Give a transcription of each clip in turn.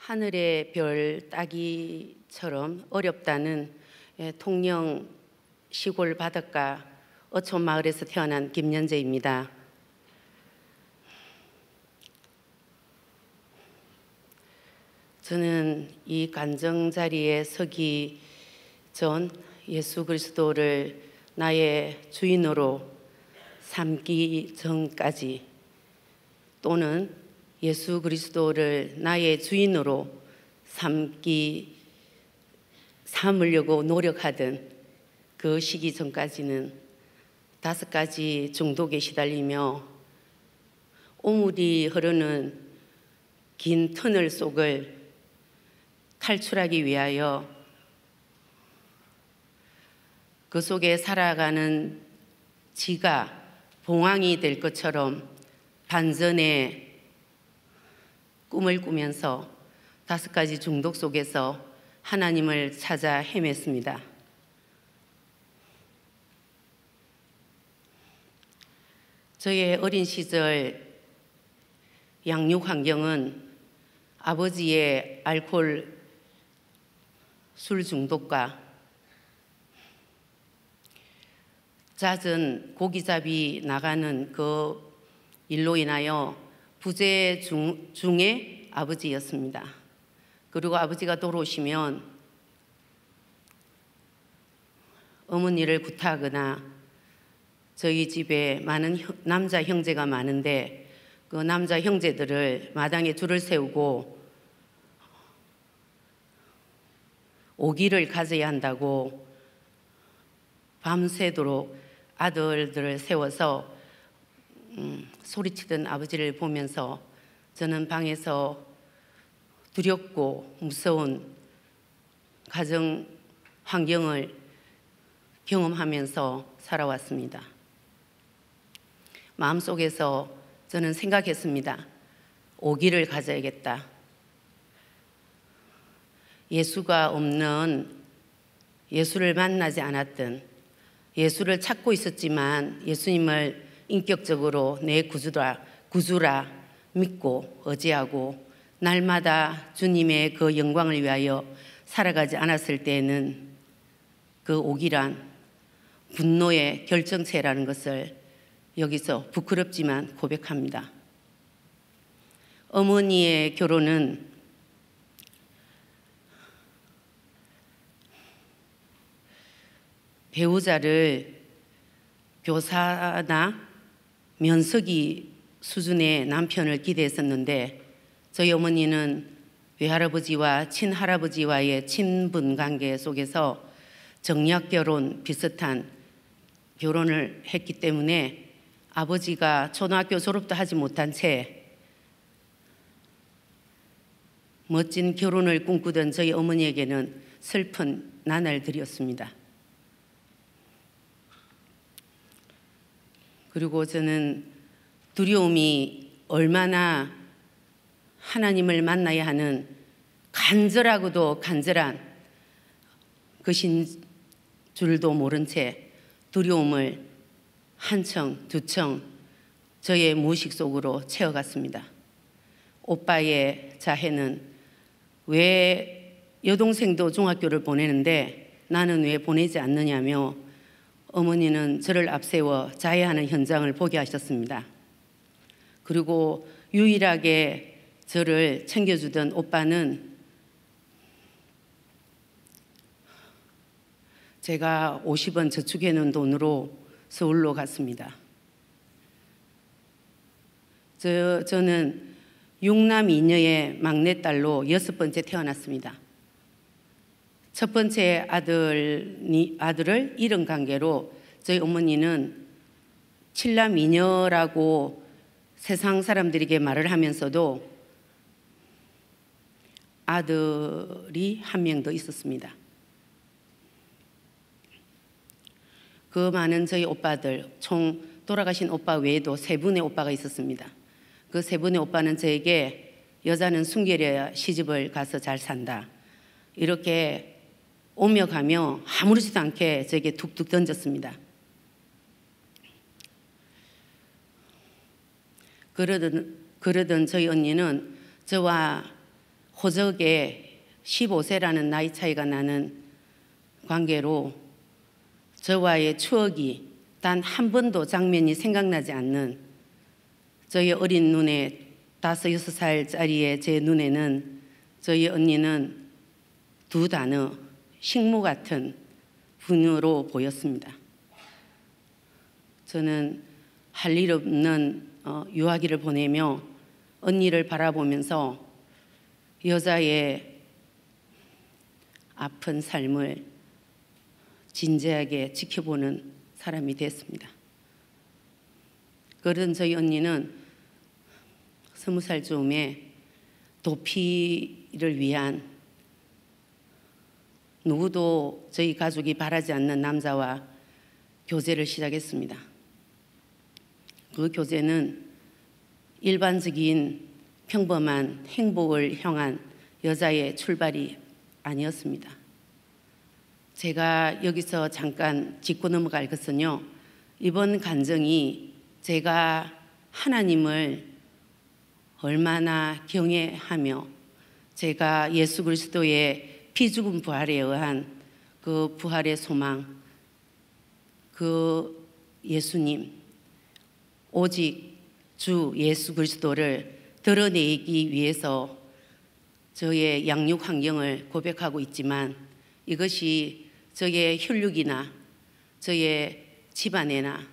하늘의 별 따기처럼 어렵다는 예, 통영 시골 바닷가 어촌 마을에서 태어난 김연재입니다. 저는 이 간정 자리에 서기 전 예수 그리스도를 나의 주인으로 삼기 전까지 또는 예수 그리스도를 나의 주인으로 삼기 삼으려고 노력하던 그 시기 전까지는 다섯 가지 중독에 시달리며 오물이 흐르는 긴 터널 속을 탈출하기 위하여 그 속에 살아가는 지가 봉황이 될 것처럼 반전의 꿈을 꾸면서 다섯 가지 중독 속에서 하나님을 찾아 헤맸습니다. 저의 어린 시절 양육 환경은 아버지의 알코올 술 중독과 잦은 고기잡이 나가는 그 일로 인하여 부재 중, 중에 아버지였습니다. 그리고 아버지가 돌아오시면 어머니를 구타하거나 저희 집에 많은 형, 남자 형제가 많은데 그 남자 형제들을 마당에 줄을 세우고 오기를 가져야 한다고 밤새도록 아들들을 세워서 음, 소리치던 아버지를 보면서 저는 방에서 두렵고 무서운 가정 환경을 경험하면서 살아왔습니다. 마음속에서 저는 생각했습니다. 오기를 가져야겠다. 예수가 없는 예수를 만나지 않았던 예수를 찾고 있었지만 예수님을 인격적으로 내 구주라, 구주라 믿고 의지하고 날마다 주님의 그 영광을 위하여 살아가지 않았을 때에는 그 옥이란 분노의 결정체라는 것을 여기서 부끄럽지만 고백합니다. 어머니의 결혼은 배우자를 교사나 면석이 수준의 남편을 기대했었는데 저희 어머니는 외할아버지와 친할아버지와의 친분 관계 속에서 정략 결혼 비슷한 결혼을 했기 때문에 아버지가 초등학교 졸업도 하지 못한 채 멋진 결혼을 꿈꾸던 저희 어머니에게는 슬픈 나날들이었습니다. 그리고 저는 두려움이 얼마나 하나님을 만나야 하는 간절하고도 간절한 것인 줄도 모른 채 두려움을 한층두층 저의 무의식 속으로 채워갔습니다. 오빠의 자해는 왜 여동생도 중학교를 보내는데 나는 왜 보내지 않느냐며 어머니는 저를 앞세워 자해하는 현장을 보게 하셨습니다. 그리고 유일하게 저를 챙겨주던 오빠는 제가 50원 저축해 놓은 돈으로 서울로 갔습니다. 저, 저는 6남 2녀의 막내딸로 여섯 번째 태어났습니다. 첫 번째 아들 아들을 잃은 관계로 저희 어머니는 칠남 이녀라고 세상 사람들에게 말을 하면서도 아들이 한 명 더 있었습니다. 그 많은 저희 오빠들, 총 돌아가신 오빠 외에도 세 분의 오빠가 있었습니다. 그 세 분의 오빠는 저에게 여자는 순결해야 시집을 가서 잘 산다. 이렇게 오며 가며 아무렇지도 않게 저에게 툭툭 던졌습니다. 그러던, 그러던 저희 언니는 저와 호적에 15세라는 나이 차이가 나는 관계로 저와의 추억이 단 한 번도 장면이 생각나지 않는 저희 어린 눈에 다섯, 여섯 살짜리의 제 눈에는 저희 언니는 두 단어, 식모 같은 분으로 보였습니다. 저는 할 일 없는 어, 유아기를 보내며 언니를 바라보면서 여자의 아픈 삶을 진지하게 지켜보는 사람이 됐습니다. 그런 저희 언니는 스무 살 즈음에 도피를 위한 누구도 저희 가족이 바라지 않는 남자와 교제를 시작했습니다. 그 교제는 일반적인 평범한 행복을 향한 여자의 출발이 아니었습니다. 제가 여기서 잠깐 짚고 넘어갈 것은요. 이번 간증이 제가 하나님을 얼마나 경외하며 제가 예수 그리스도의 피 죽은 부활에 의한 그 부활의 소망, 그 예수님, 오직 주 예수 그리스도를 드러내기 위해서 저의 양육 환경을 고백하고 있지만 이것이 저의 혈육이나 저의 집안에나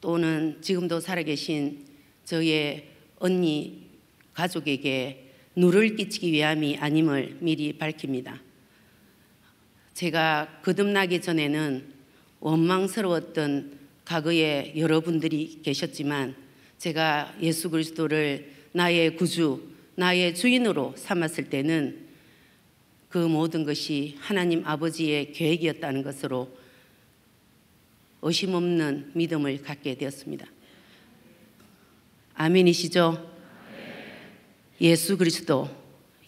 또는 지금도 살아계신 저의 언니 가족에게 누를 끼치기 위함이 아님을 미리 밝힙니다. 제가 거듭나기 전에는 원망스러웠던 과거에 여러분들이 계셨지만 제가 예수 그리스도를 나의 구주, 나의 주인으로 삼았을 때는 그 모든 것이 하나님 아버지의 계획이었다는 것으로 의심 없는 믿음을 갖게 되었습니다. 아멘이시죠? 예수 그리스도,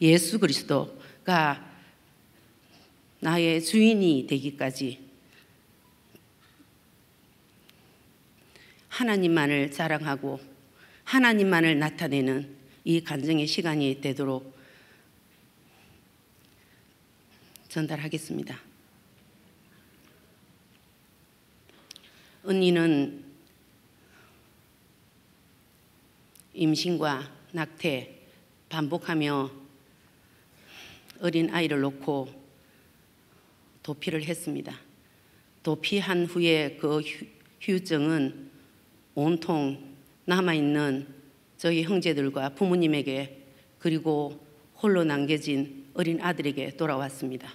예수 그리스도가 나의 주인이 되기까지 하나님만을 자랑하고 하나님만을 나타내는 이 간증의 시간이 되도록 전달하겠습니다. 언니는 임신과 낙태 반복하며 어린 아이를 놓고 도피를 했습니다. 도피한 후에 그 휴증은 온통 남아있는 저희 형제들과 부모님에게 그리고 홀로 남겨진 어린 아들에게 돌아왔습니다.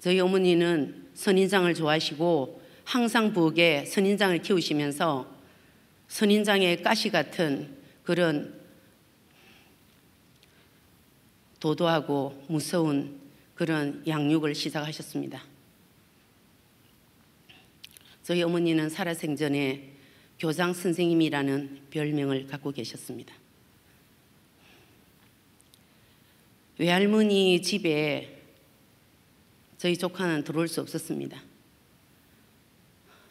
저희 어머니는 선인장을 좋아하시고 항상 부엌에 선인장을 키우시면서 선인장의 가시 같은 그런 도도하고 무서운 그런 양육을 시작하셨습니다. 저희 어머니는 살아생전에 교장 선생님이라는 별명을 갖고 계셨습니다. 외할머니 집에 저희 조카는 들어올 수 없었습니다.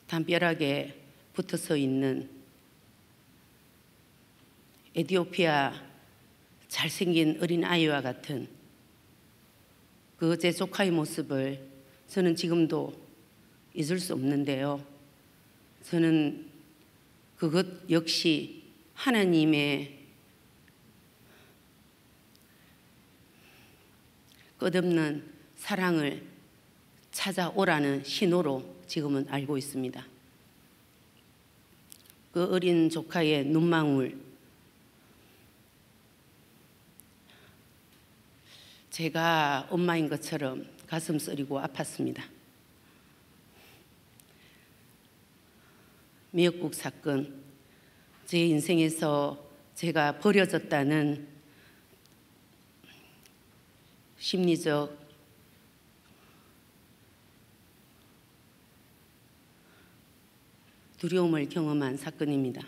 담벼락에 붙어 서 있는 에디오피아 잘생긴 어린 아이와 같은 그제 조카의 모습을 저는 지금도 잊을 수 없는데요. 저는 그것 역시 하나님의 끝없는 사랑을 찾아오라는 신호로 지금은 알고 있습니다. 그 어린 조카의 눈망울 제가 엄마인 것처럼 가슴 쓰리고 아팠습니다. 미역국 사건, 제 인생에서 제가 버려졌다는 심리적 두려움을 경험한 사건입니다.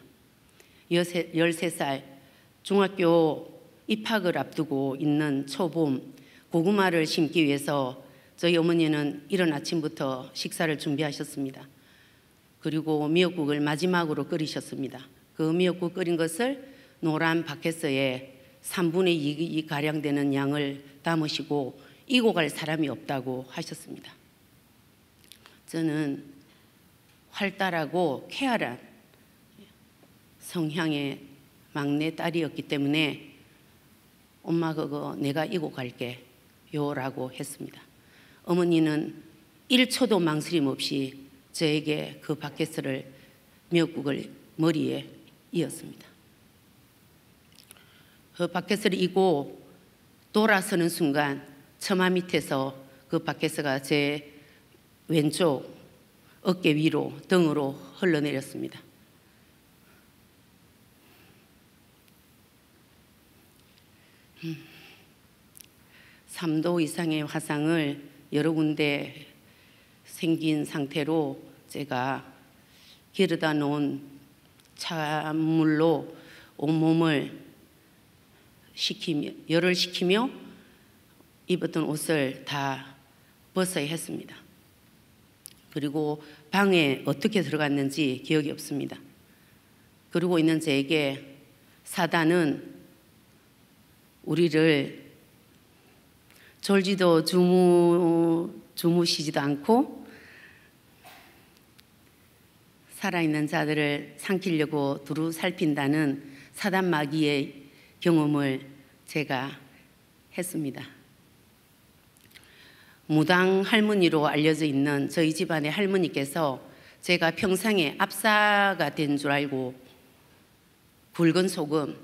13살 중학교 입학을 앞두고 있는 초봄 고구마를 심기 위해서 저희 어머니는 이른 아침부터 식사를 준비하셨습니다. 그리고 미역국을 마지막으로 끓이셨습니다. 그 미역국 끓인 것을 노란 바켓에 3분의 2 가량 되는 양을 담으시고 이고 갈 사람이 없다고 하셨습니다. 저는 활달하고 쾌활한 성향의 막내 딸이었기 때문에 엄마 그거 내가 이고 갈게 요라고 했습니다. 어머니는 1초도 망설임 없이 저에게 그 바켓을 미역국을 머리에 이었습니다. 그 바켓을 이고 돌아서는 순간 처마 밑에서 그 바켓가 제 왼쪽 어깨 위로 등으로 흘러내렸습니다. 3도 이상의 화상을 여러 군데 생긴 상태로 제가 기르다 놓은 찬물로 온몸을 식히며 열을 식히며 입었던 옷을 다 벗어야 했습니다. 그리고 방에 어떻게 들어갔는지 기억이 없습니다. 그리고 있는 제에게 사단은 우리를 졸지도 주무, 주무시지도 않고 살아있는 자들을 삼키려고 두루 살핀다는 사단 마귀의 경험을 제가 했습니다. 무당 할머니로 알려져 있는 저희 집안의 할머니께서 제가 평상에 압사가 된 줄 알고 굵은 소금,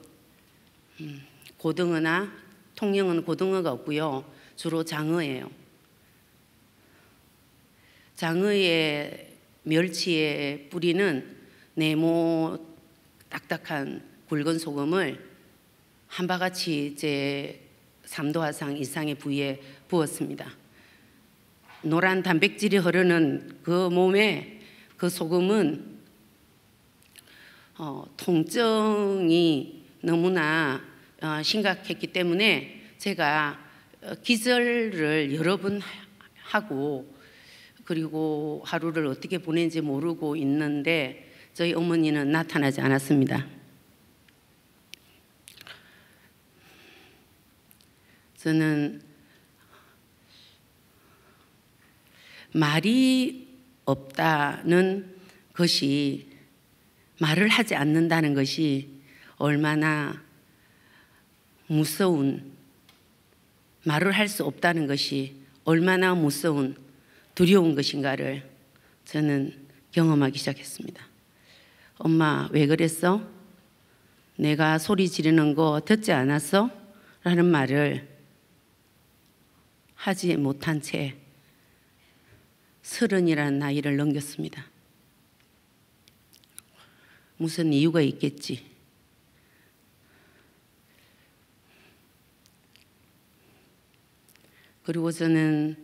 음, 고등어나 통영은 고등어가 없고요. 주로 장어예요. 장어의 멸치의 뿌리는 네모 딱딱한 굵은 소금을 한 바같이 제 3도 화상 이상의 부위에 부었습니다. 노란 단백질이 흐르는 그 몸에 그 소금은 어, 통증이 너무나 어, 심각했기 때문에 제가 어, 기절을 여러 번 하고 그리고 하루를 어떻게 보낸지 모르고 있는데 저희 어머니는 나타나지 않았습니다. 저는 말이 없다는 것이 말을 하지 않는다는 것이 얼마나 무서운 말을 할 수 없다는 것이 얼마나 무서운 두려운 것인가를 저는 경험하기 시작했습니다. 엄마 왜 그랬어? 내가 소리 지르는 거 듣지 않았어? 라는 말을 하지 못한 채 서른이라는 나이를 넘겼습니다. 무슨 이유가 있겠지. 그리고 저는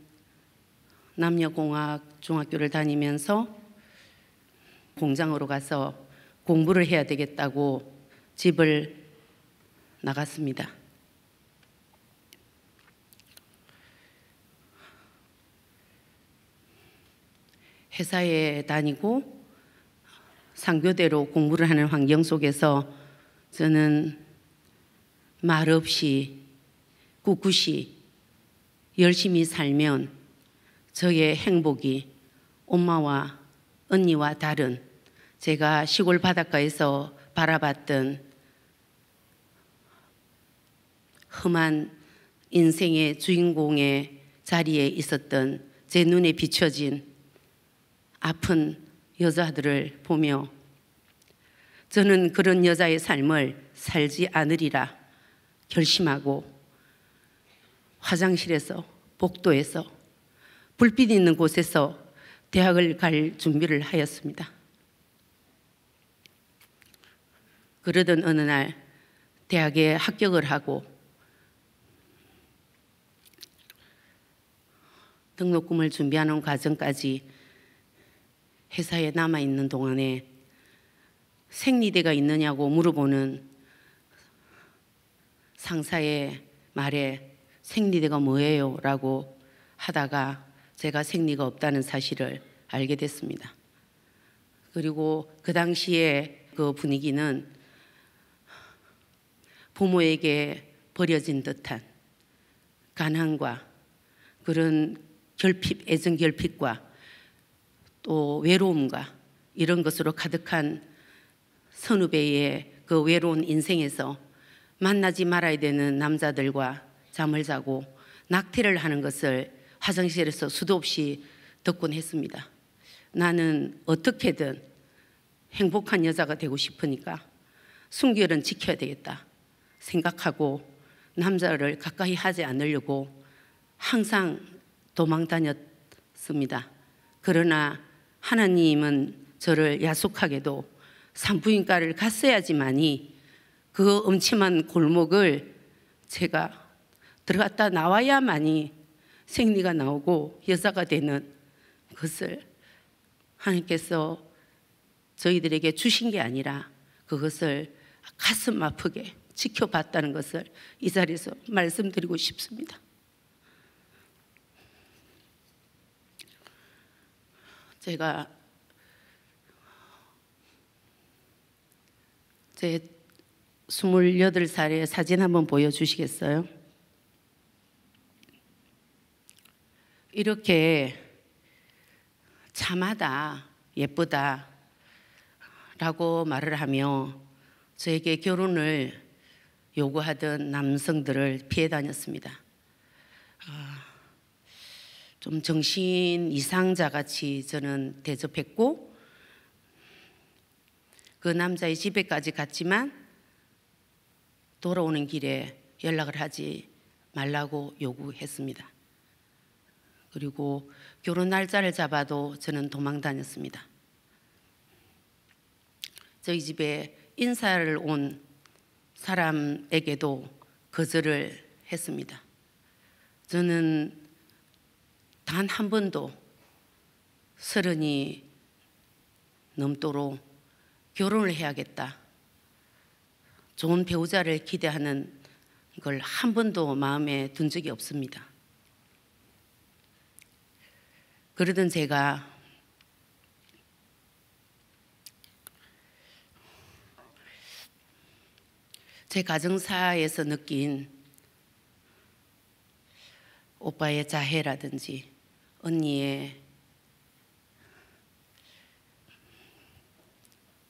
남녀공학 중학교를 다니면서 공장으로 가서 공부를 해야 되겠다고 집을 나갔습니다. 회사에 다니고 상교대로 공부를 하는 환경 속에서 저는 말없이 꿋꿋이 열심히 살면 저의 행복이 엄마와 언니와 다른 제가 시골 바닷가에서 바라봤던 험한 인생의 주인공의 자리에 있었던 제 눈에 비춰진 아픈 여자들을 보며 저는 그런 여자의 삶을 살지 않으리라 결심하고 화장실에서 복도에서 불빛 있는 곳에서 대학을 갈 준비를 하였습니다. 그러던 어느 날 대학에 합격을 하고 등록금을 준비하는 과정까지 회사에 남아 있는 동안에 생리대가 있느냐고 물어보는 상사의 말에 생리대가 뭐예요? 라고 하다가 제가 생리가 없다는 사실을 알게 됐습니다. 그리고 그 당시에 그 분위기는 부모에게 버려진 듯한 가난과 그런 결핍, 애정 결핍과 또 외로움과 이런 것으로 가득한 선후배의 그 외로운 인생에서 만나지 말아야 되는 남자들과 잠을 자고 낙태를 하는 것을 화장실에서 수도 없이 듣곤 했습니다. 나는 어떻게든 행복한 여자가 되고 싶으니까 순결은 지켜야 되겠다 생각하고 남자를 가까이 하지 않으려고 항상 도망 다녔습니다. 그러나 하나님은 저를 야속하게도 산부인과를 갔어야지만이 그엄침한 골목을 제가 들어갔다 나와야만이 생리가 나오고 여자가 되는 것을 하나님께서 저희들에게 주신 게 아니라 그것을 가슴 아프게 지켜봤다는 것을 이 자리에서 말씀드리고 싶습니다. 제가 제 28살의 사진 한번 보여주시겠어요? 이렇게 참하다, 예쁘다 라고 말을 하며 저에게 결혼을 요구하던 남성들을 피해 다녔습니다. 아, 좀 정신 이상자 같이 저는 대접했고 그 남자의 집에까지 갔지만 돌아오는 길에 연락을 하지 말라고 요구했습니다. 그리고 결혼 날짜를 잡아도 저는 도망 다녔습니다. 저희 집에 인사를 온 사람에게도 거절을 했습니다. 저는 단 한 번도 서른이 넘도록 결혼을 해야겠다. 좋은 배우자를 기대하는 걸 한 번도 마음에 둔 적이 없습니다. 그러던 제가 제 가정사에서 느낀 오빠의 자해라든지 언니의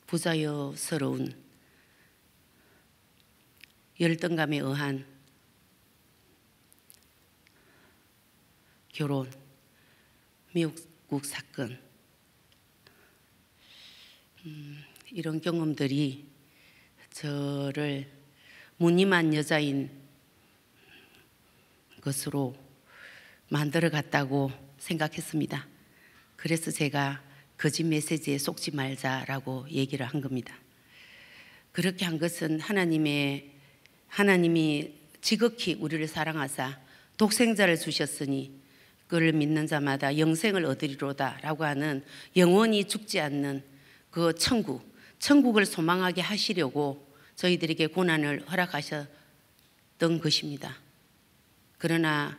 부자여스러운 열등감에 의한 결혼 미국 사건 음, 이런 경험들이 저를 무늬만 여자인 것으로 만들어 갔다고 생각했습니다. 그래서 제가 거짓 메시지에 속지 말자라고 얘기를 한 겁니다. 그렇게 한 것은 하나님의 하나님이 지극히 우리를 사랑하사 독생자를 주셨으니 그를 믿는 자마다 영생을 얻으리로다라고 하는 영원히 죽지 않는 그 천국, 천국을 소망하게 하시려고 저희들에게 고난을 허락하셨던 것입니다. 그러나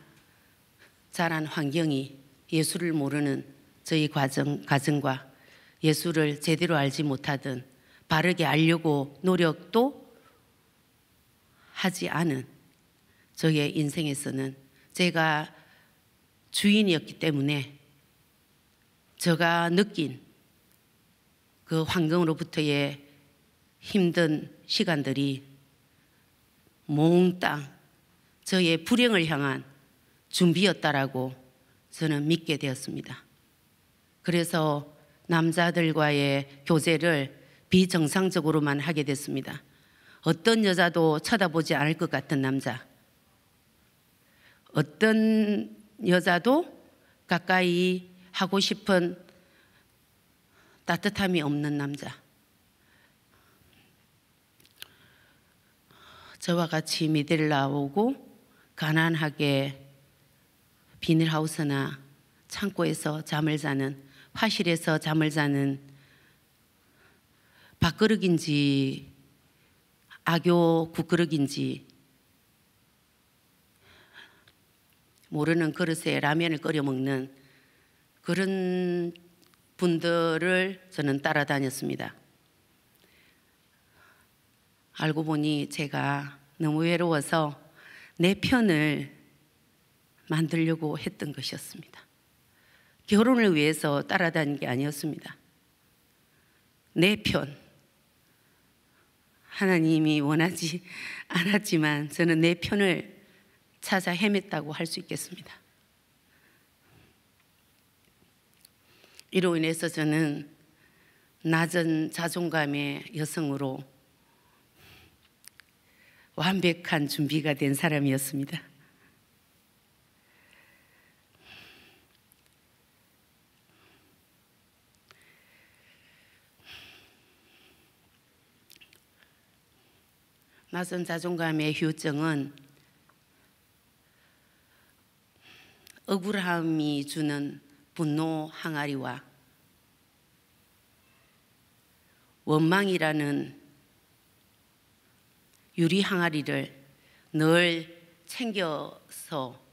자란 환경이 예수를 모르는 저희 과정, 가정과 예수를 제대로 알지 못하던 바르게 알려고 노력도 하지 않은 저의 인생에서는 제가 주인이었기 때문에 제가 느낀 그 환경으로부터의 힘든 시간들이 몽땅 저의 불행을 향한 준비였다라고 저는 믿게 되었습니다. 그래서 남자들과의 교제를 비정상적으로만 하게 됐습니다. 어떤 여자도 쳐다보지 않을 것 같은 남자. 어떤 여자도 가까이 하고 싶은 따뜻함이 없는 남자. 저와 같이 미들 나오고 가난하게 비닐하우스나 창고에서 잠을 자는 화실에서 잠을 자는 밥그릇인지 악교 국그릇인지 모르는 그릇에 라면을 끓여 먹는 그런 분들을 저는 따라다녔습니다. 알고 보니 제가 너무 외로워서 내 편을 만들려고 했던 것이었습니다. 결혼을 위해서 따라다닌 게 아니었습니다. 내 편. 하나님이 원하지 않았지만 저는 내 편을 찾아 헤맸다고 할 수 있겠습니다. 이로 인해서 저는 낮은 자존감의 여성으로 완벽한 준비가 된 사람이었습니다. 낮은 자존감의 휴증은 억울함이 주는 분노 항아리와 원망이라는 유리 항아리를 늘 챙겨서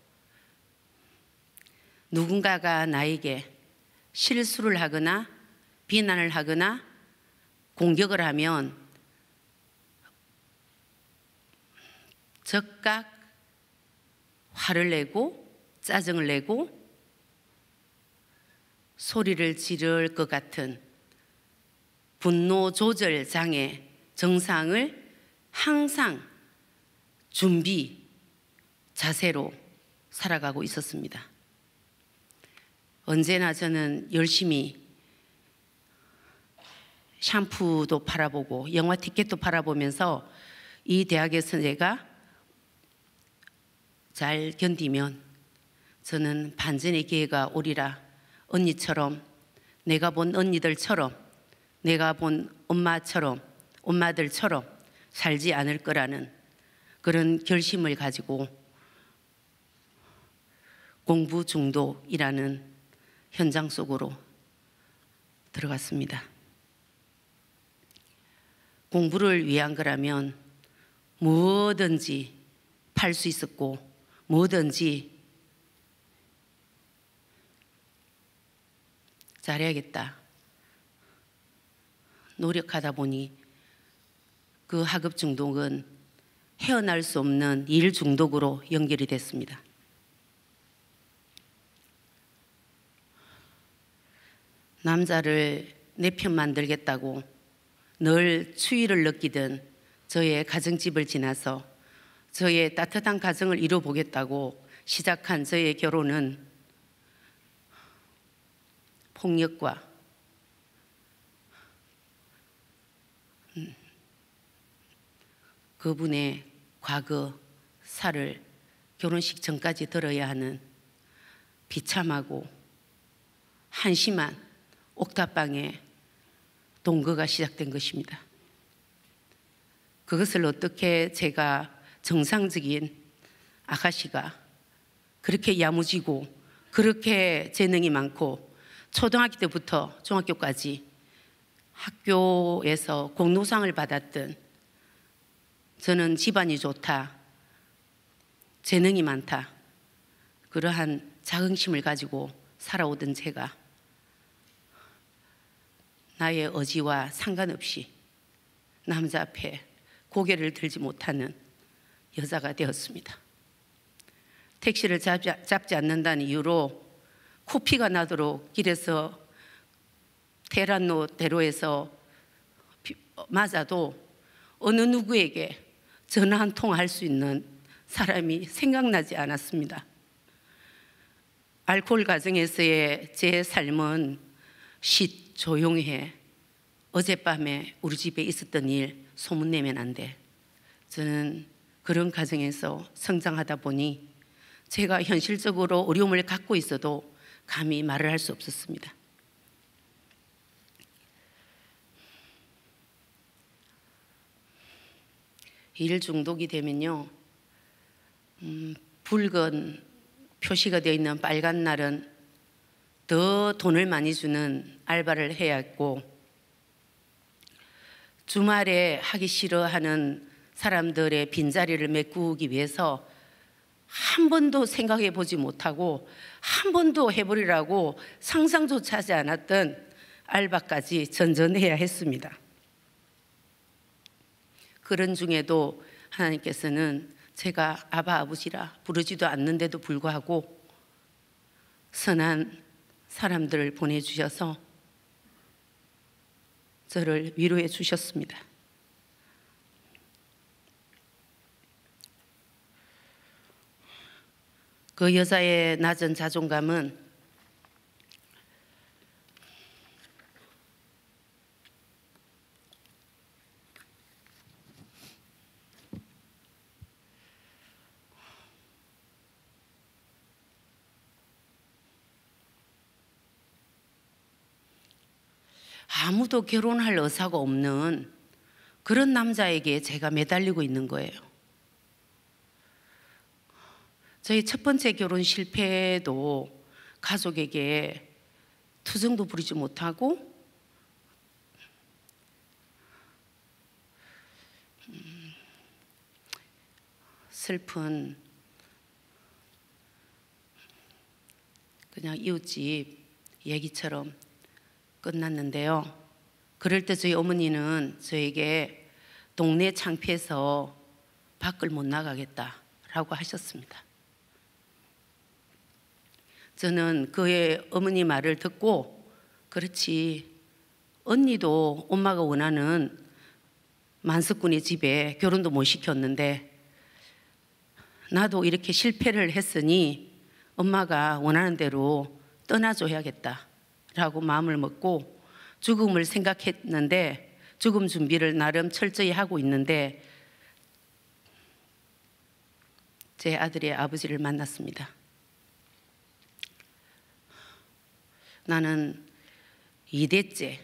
누군가가 나에게 실수를 하거나 비난을 하거나 공격을 하면 적각 화를 내고 짜증을 내고 소리를 지를 것 같은 분노 조절 장애 증상을 항상 준비 자세로 살아가고 있었습니다. 언제나 저는 열심히 샴푸도 팔아보고 영화 티켓도 팔아보면서 이 대학에서 내가 잘 견디면 저는 반전의 기회가 오리라 언니처럼 내가 본 언니들처럼 내가 본 엄마처럼 엄마들처럼 살지 않을 거라는 그런 결심을 가지고 공부 중독이라는 현장 속으로 들어갔습니다. 공부를 위한 거라면 뭐든지 팔 수 있었고 뭐든지 잘해야겠다. 노력하다 보니 그 학업 중독은 헤어날 수 없는 일 중독으로 연결이 됐습니다. 남자를 내 편 만들겠다고 늘 추위를 느끼던 저의 가정집을 지나서 저의 따뜻한 가정을 이뤄보겠다고 시작한 저의 결혼은 폭력과 그분의 과거 살을 결혼식 전까지 들어야 하는 비참하고 한심한 옥탑방의 동거가 시작된 것입니다. 그것을 어떻게 제가 정상적인 아가씨가 그렇게 야무지고 그렇게 재능이 많고 초등학교 때부터 중학교까지 학교에서 공로상을 받았던 저는 집안이 좋다, 재능이 많다, 그러한 자긍심을 가지고 살아오던 제가 나의 어지와 상관없이 남자 앞에 고개를 들지 못하는 여자가 되었습니다. 택시를 잡지, 잡지 않는다는 이유로 코피가 나도록 길에서 테란노 대로에서 맞아도 어느 누구에게 전화 한 통 할 수 있는 사람이 생각나지 않았습니다. 알코올 가정에서의 제 삶은 쉿 조용해 어젯밤에 우리 집에 있었던 일 소문내면 안 돼. 저는 그런 가정에서 성장하다 보니 제가 현실적으로 어려움을 갖고 있어도 감히 말을 할 수 없었습니다. 일 중독이 되면요, 음, 붉은 표시가 되어 있는 빨간 날은 더 돈을 많이 주는 알바를 해야 했고, 주말에 하기 싫어하는 사람들의 빈자리를 메꾸기 위해서 한 번도 생각해 보지 못하고 한 번도 해버리라고 상상조차 하지 않았던 알바까지 전전해야 했습니다. 그런 중에도 하나님께서는 제가 아바 아버지라 부르지도 않는데도 불구하고 선한 사람들을 보내주셔서 저를 위로해 주셨습니다. 그 여자의 낮은 자존감은 아무도 결혼할 의사가 없는 그런 남자에게 제가 매달리고 있는 거예요. 저희 첫 번째 결혼 실패도 가족에게 투정도 부리지 못하고 음, 슬픈 그냥 이웃집 얘기처럼 끝났는데요. 그럴 때 저희 어머니는 저에게 동네 창피해서 밖을 못 나가겠다라고 하셨습니다. 저는 그의 어머니 말을 듣고 그렇지 언니도 엄마가 원하는 만석군의 집에 결혼도 못 시켰는데 나도 이렇게 실패를 했으니 엄마가 원하는 대로 떠나줘야겠다 라고 마음을 먹고 죽음을 생각했는데 죽음 준비를 나름 철저히 하고 있는데 제 아들의 아버지를 만났습니다. 나는 2대째,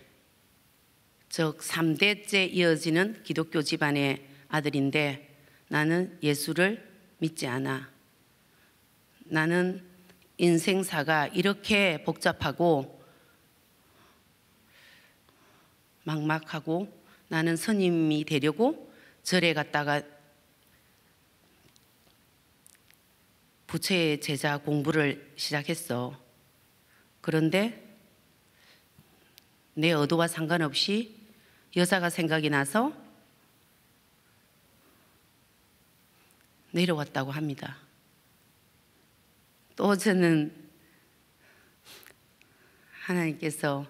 즉 3대째 이어지는 기독교 집안의 아들인데 나는 예수를 믿지 않아. 나는 인생사가 이렇게 복잡하고 막막하고 나는 스님이 되려고 절에 갔다가 부처의 제자 공부를 시작했어. 그런데 내 의도와 상관없이 여자가 생각이 나서 내려왔다고 합니다. 또 저는 하나님께서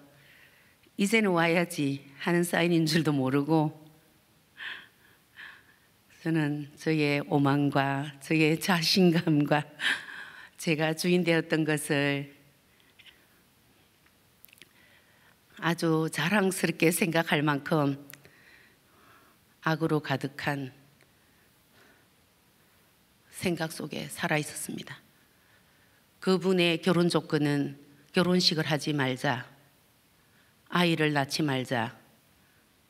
이제는 와야지 하는 사인인 줄도 모르고 저는 저의 오만과 저의 자신감과 제가 주인 되었던 것을 아주 자랑스럽게 생각할 만큼 악으로 가득한 생각 속에 살아 있었습니다. 그분의 결혼 조건은 결혼식을 하지 말자, 아이를 낳지 말자,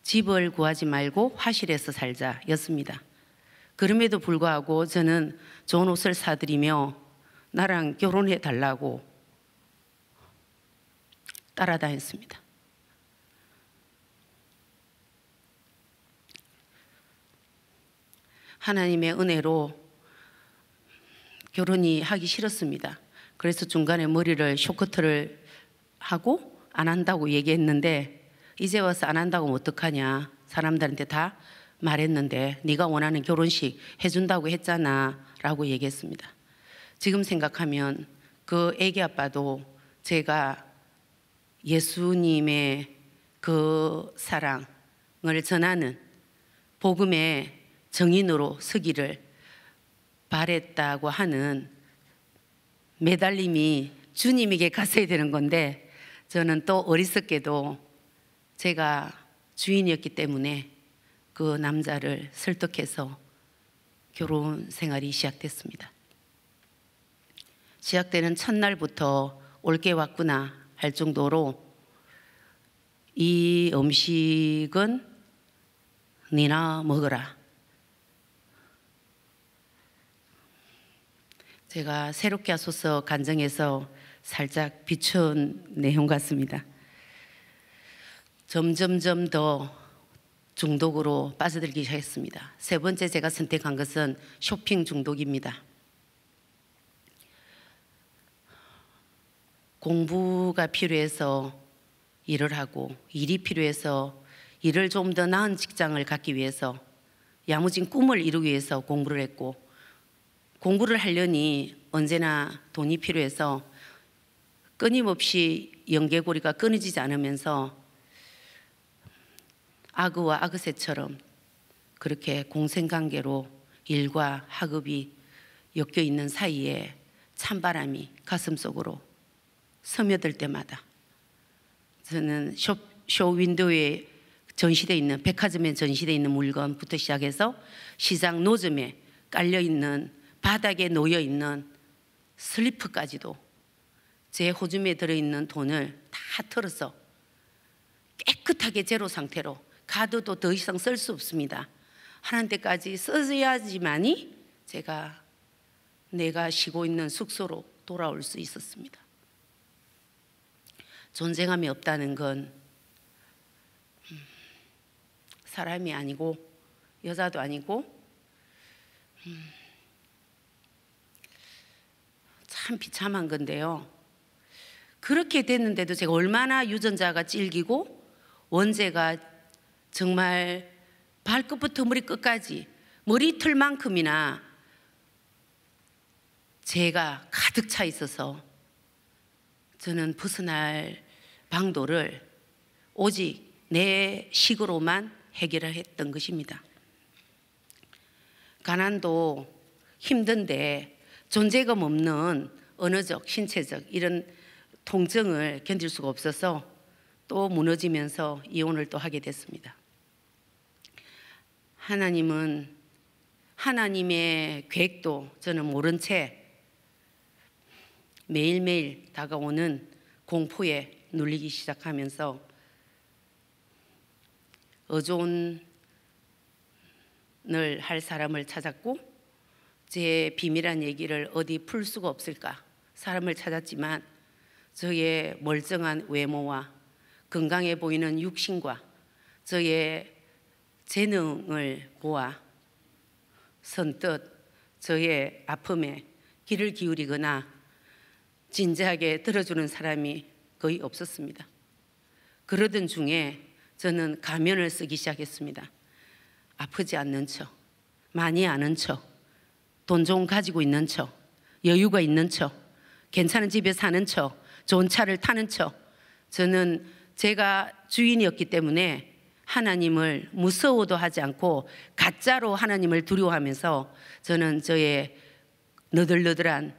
집을 구하지 말고 화실에서 살자 였습니다. 그럼에도 불구하고 저는 좋은 옷을 사드리며 나랑 결혼해 달라고 따라다녔습니다. 하나님의 은혜로 결혼이 하기 싫었습니다. 그래서 중간에 머리를 쇼커트를 하고 안 한다고 얘기했는데 이제 와서 안 한다고 어떡하냐 사람들한테 다 말했는데 네가 원하는 결혼식 해준다고 했잖아 라고 얘기했습니다. 지금 생각하면 그 애기 아빠도 제가 예수님의 그 사랑을 전하는 복음의 정인으로 서기를 바랬다고 하는 매달림이 주님에게 갔어야 되는 건데 저는 또 어리석게도 제가 주인이었기 때문에 그 남자를 설득해서 결혼 생활이 시작됐습니다. 시작되는 첫날부터 올게 왔구나 할 정도로 이 음식은 니나 먹어라. 제가 새롭게 하소서 간증에서 살짝 비춘 내용 같습니다. 점점점 더 중독으로 빠져들기 시작했습니다. 세 번째 제가 선택한 것은 쇼핑 중독입니다. 공부가 필요해서 일을 하고 일이 필요해서 일을 좀 더 나은 직장을 갖기 위해서 야무진 꿈을 이루기 위해서 공부를 했고 공부를 하려니 언제나 돈이 필요해서 끊임없이 연계고리가 끊어지지 않으면서 아그와 아그새처럼 그렇게 공생관계로 일과 학업이 엮여 있는 사이에 찬바람이 가슴속으로 스며들 때마다 저는 쇼, 쇼 윈도우에 전시되어 있는 백화점에 전시되어 있는 물건부터 시작해서 시장 노점에 깔려 있는 바닥에 놓여 있는 슬리프까지도 제호주에 들어있는 돈을 다 털어서 깨끗하게 제로 상태로 가둬도 더 이상 쓸 수 없습니다. 하나님 까지 써야지만이 제가 내가 쉬고 있는 숙소로 돌아올 수 있었습니다. 존재감이 없다는 건 음, 사람이 아니고 여자도 아니고 음, 참 비참한 건데요. 그렇게 됐는데도 제가 얼마나 유전자가 찔기고 원죄가 정말 발끝부터 머리끝까지 머리털만큼이나 제가 가득 차 있어서 저는 벗어날 방도를 오직 내 식으로만 해결을 했던 것입니다. 가난도 힘든데 존재감 없는 언어적, 신체적 이런 통증을 견딜 수가 없어서 또 무너지면서 이혼을 또 하게 됐습니다. 하나님은 하나님의 계획도 저는 모른 채 매일매일 다가오는 공포에 눌리기 시작하면서 어존을 할 사람을 찾았고 제 비밀한 얘기를 어디 풀 수가 없을까 사람을 찾았지만 저의 멀쩡한 외모와 건강해 보이는 육신과 저의 재능을 보아 선뜻 저의 아픔에 귀를 기울이거나 진지하게 들어주는 사람이 거의 없었습니다. 그러던 중에 저는 가면을 쓰기 시작했습니다. 아프지 않는 척, 많이 아는 척, 돈 좋은 가지고 있는 척, 여유가 있는 척, 괜찮은 집에 사는 척, 좋은 차를 타는 척. 저는 제가 주인이었기 때문에 하나님을 무서워도 하지 않고 가짜로 하나님을 두려워하면서 저는 저의 너덜너덜한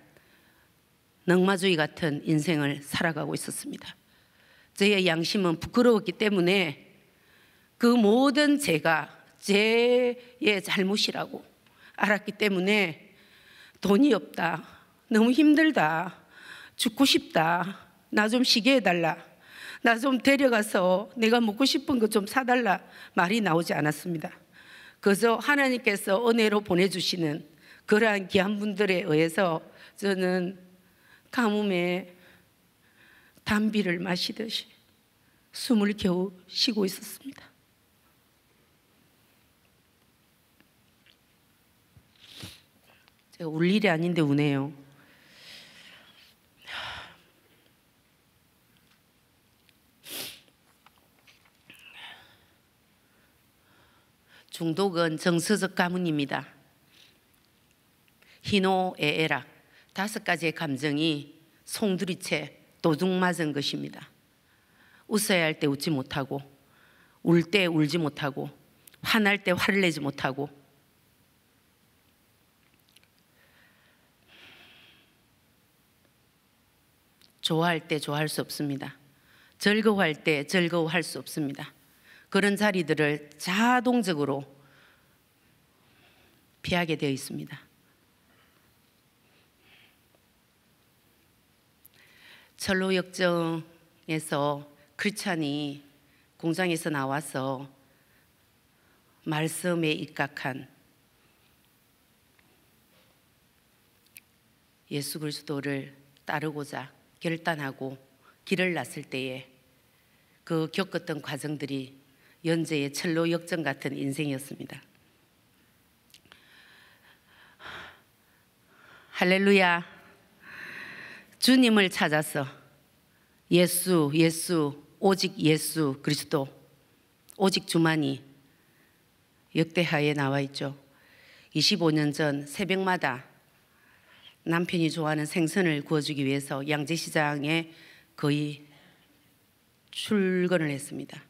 넉마주의 같은 인생을 살아가고 있었습니다. 저의 양심은 부끄러웠기 때문에 그 모든 죄가 제의 잘못이라고 알았기 때문에 돈이 없다. 너무 힘들다. 죽고 싶다. 나좀 쉬게 해달라. 나 좀 데려가서 내가 먹고 싶은 것 좀 사달라. 말이 나오지 않았습니다. 그저 하나님께서 은혜로 보내주시는 그러한 귀한 분들에 의해서 저는 가뭄에 담비를 마시듯이 숨을 겨우 쉬고 있었습니다. 제가 울 일이 아닌데 우네요. 중독은 정서적 가문입니다. 희노애애락 다섯 가지의 감정이 송두리째 도둑맞은 것입니다. 웃어야 할 때 웃지 못하고 울 때 울지 못하고 화날 때 화를 내지 못하고 좋아할 때 좋아할 수 없습니다. 즐거워할 때 즐거워할 수 없습니다. 그런 자리들을 자동적으로 피하게 되어 있습니다. 철로 역정에서 크리찬이 공장에서 나와서 말씀에 입각한 예수 그리스도를 따르고자 결단하고 길을 났을 때에 그 겪었던 과정들이 연재의 철로 역전 같은 인생이었습니다. 할렐루야. 주님을 찾아서 예수, 예수, 오직 예수 그리스도, 오직 주만이 역대하에 나와 있죠. 25년 전 새벽마다 남편이 좋아하는 생선을 구워주기 위해서 양재시장에 거의 출근을 했습니다.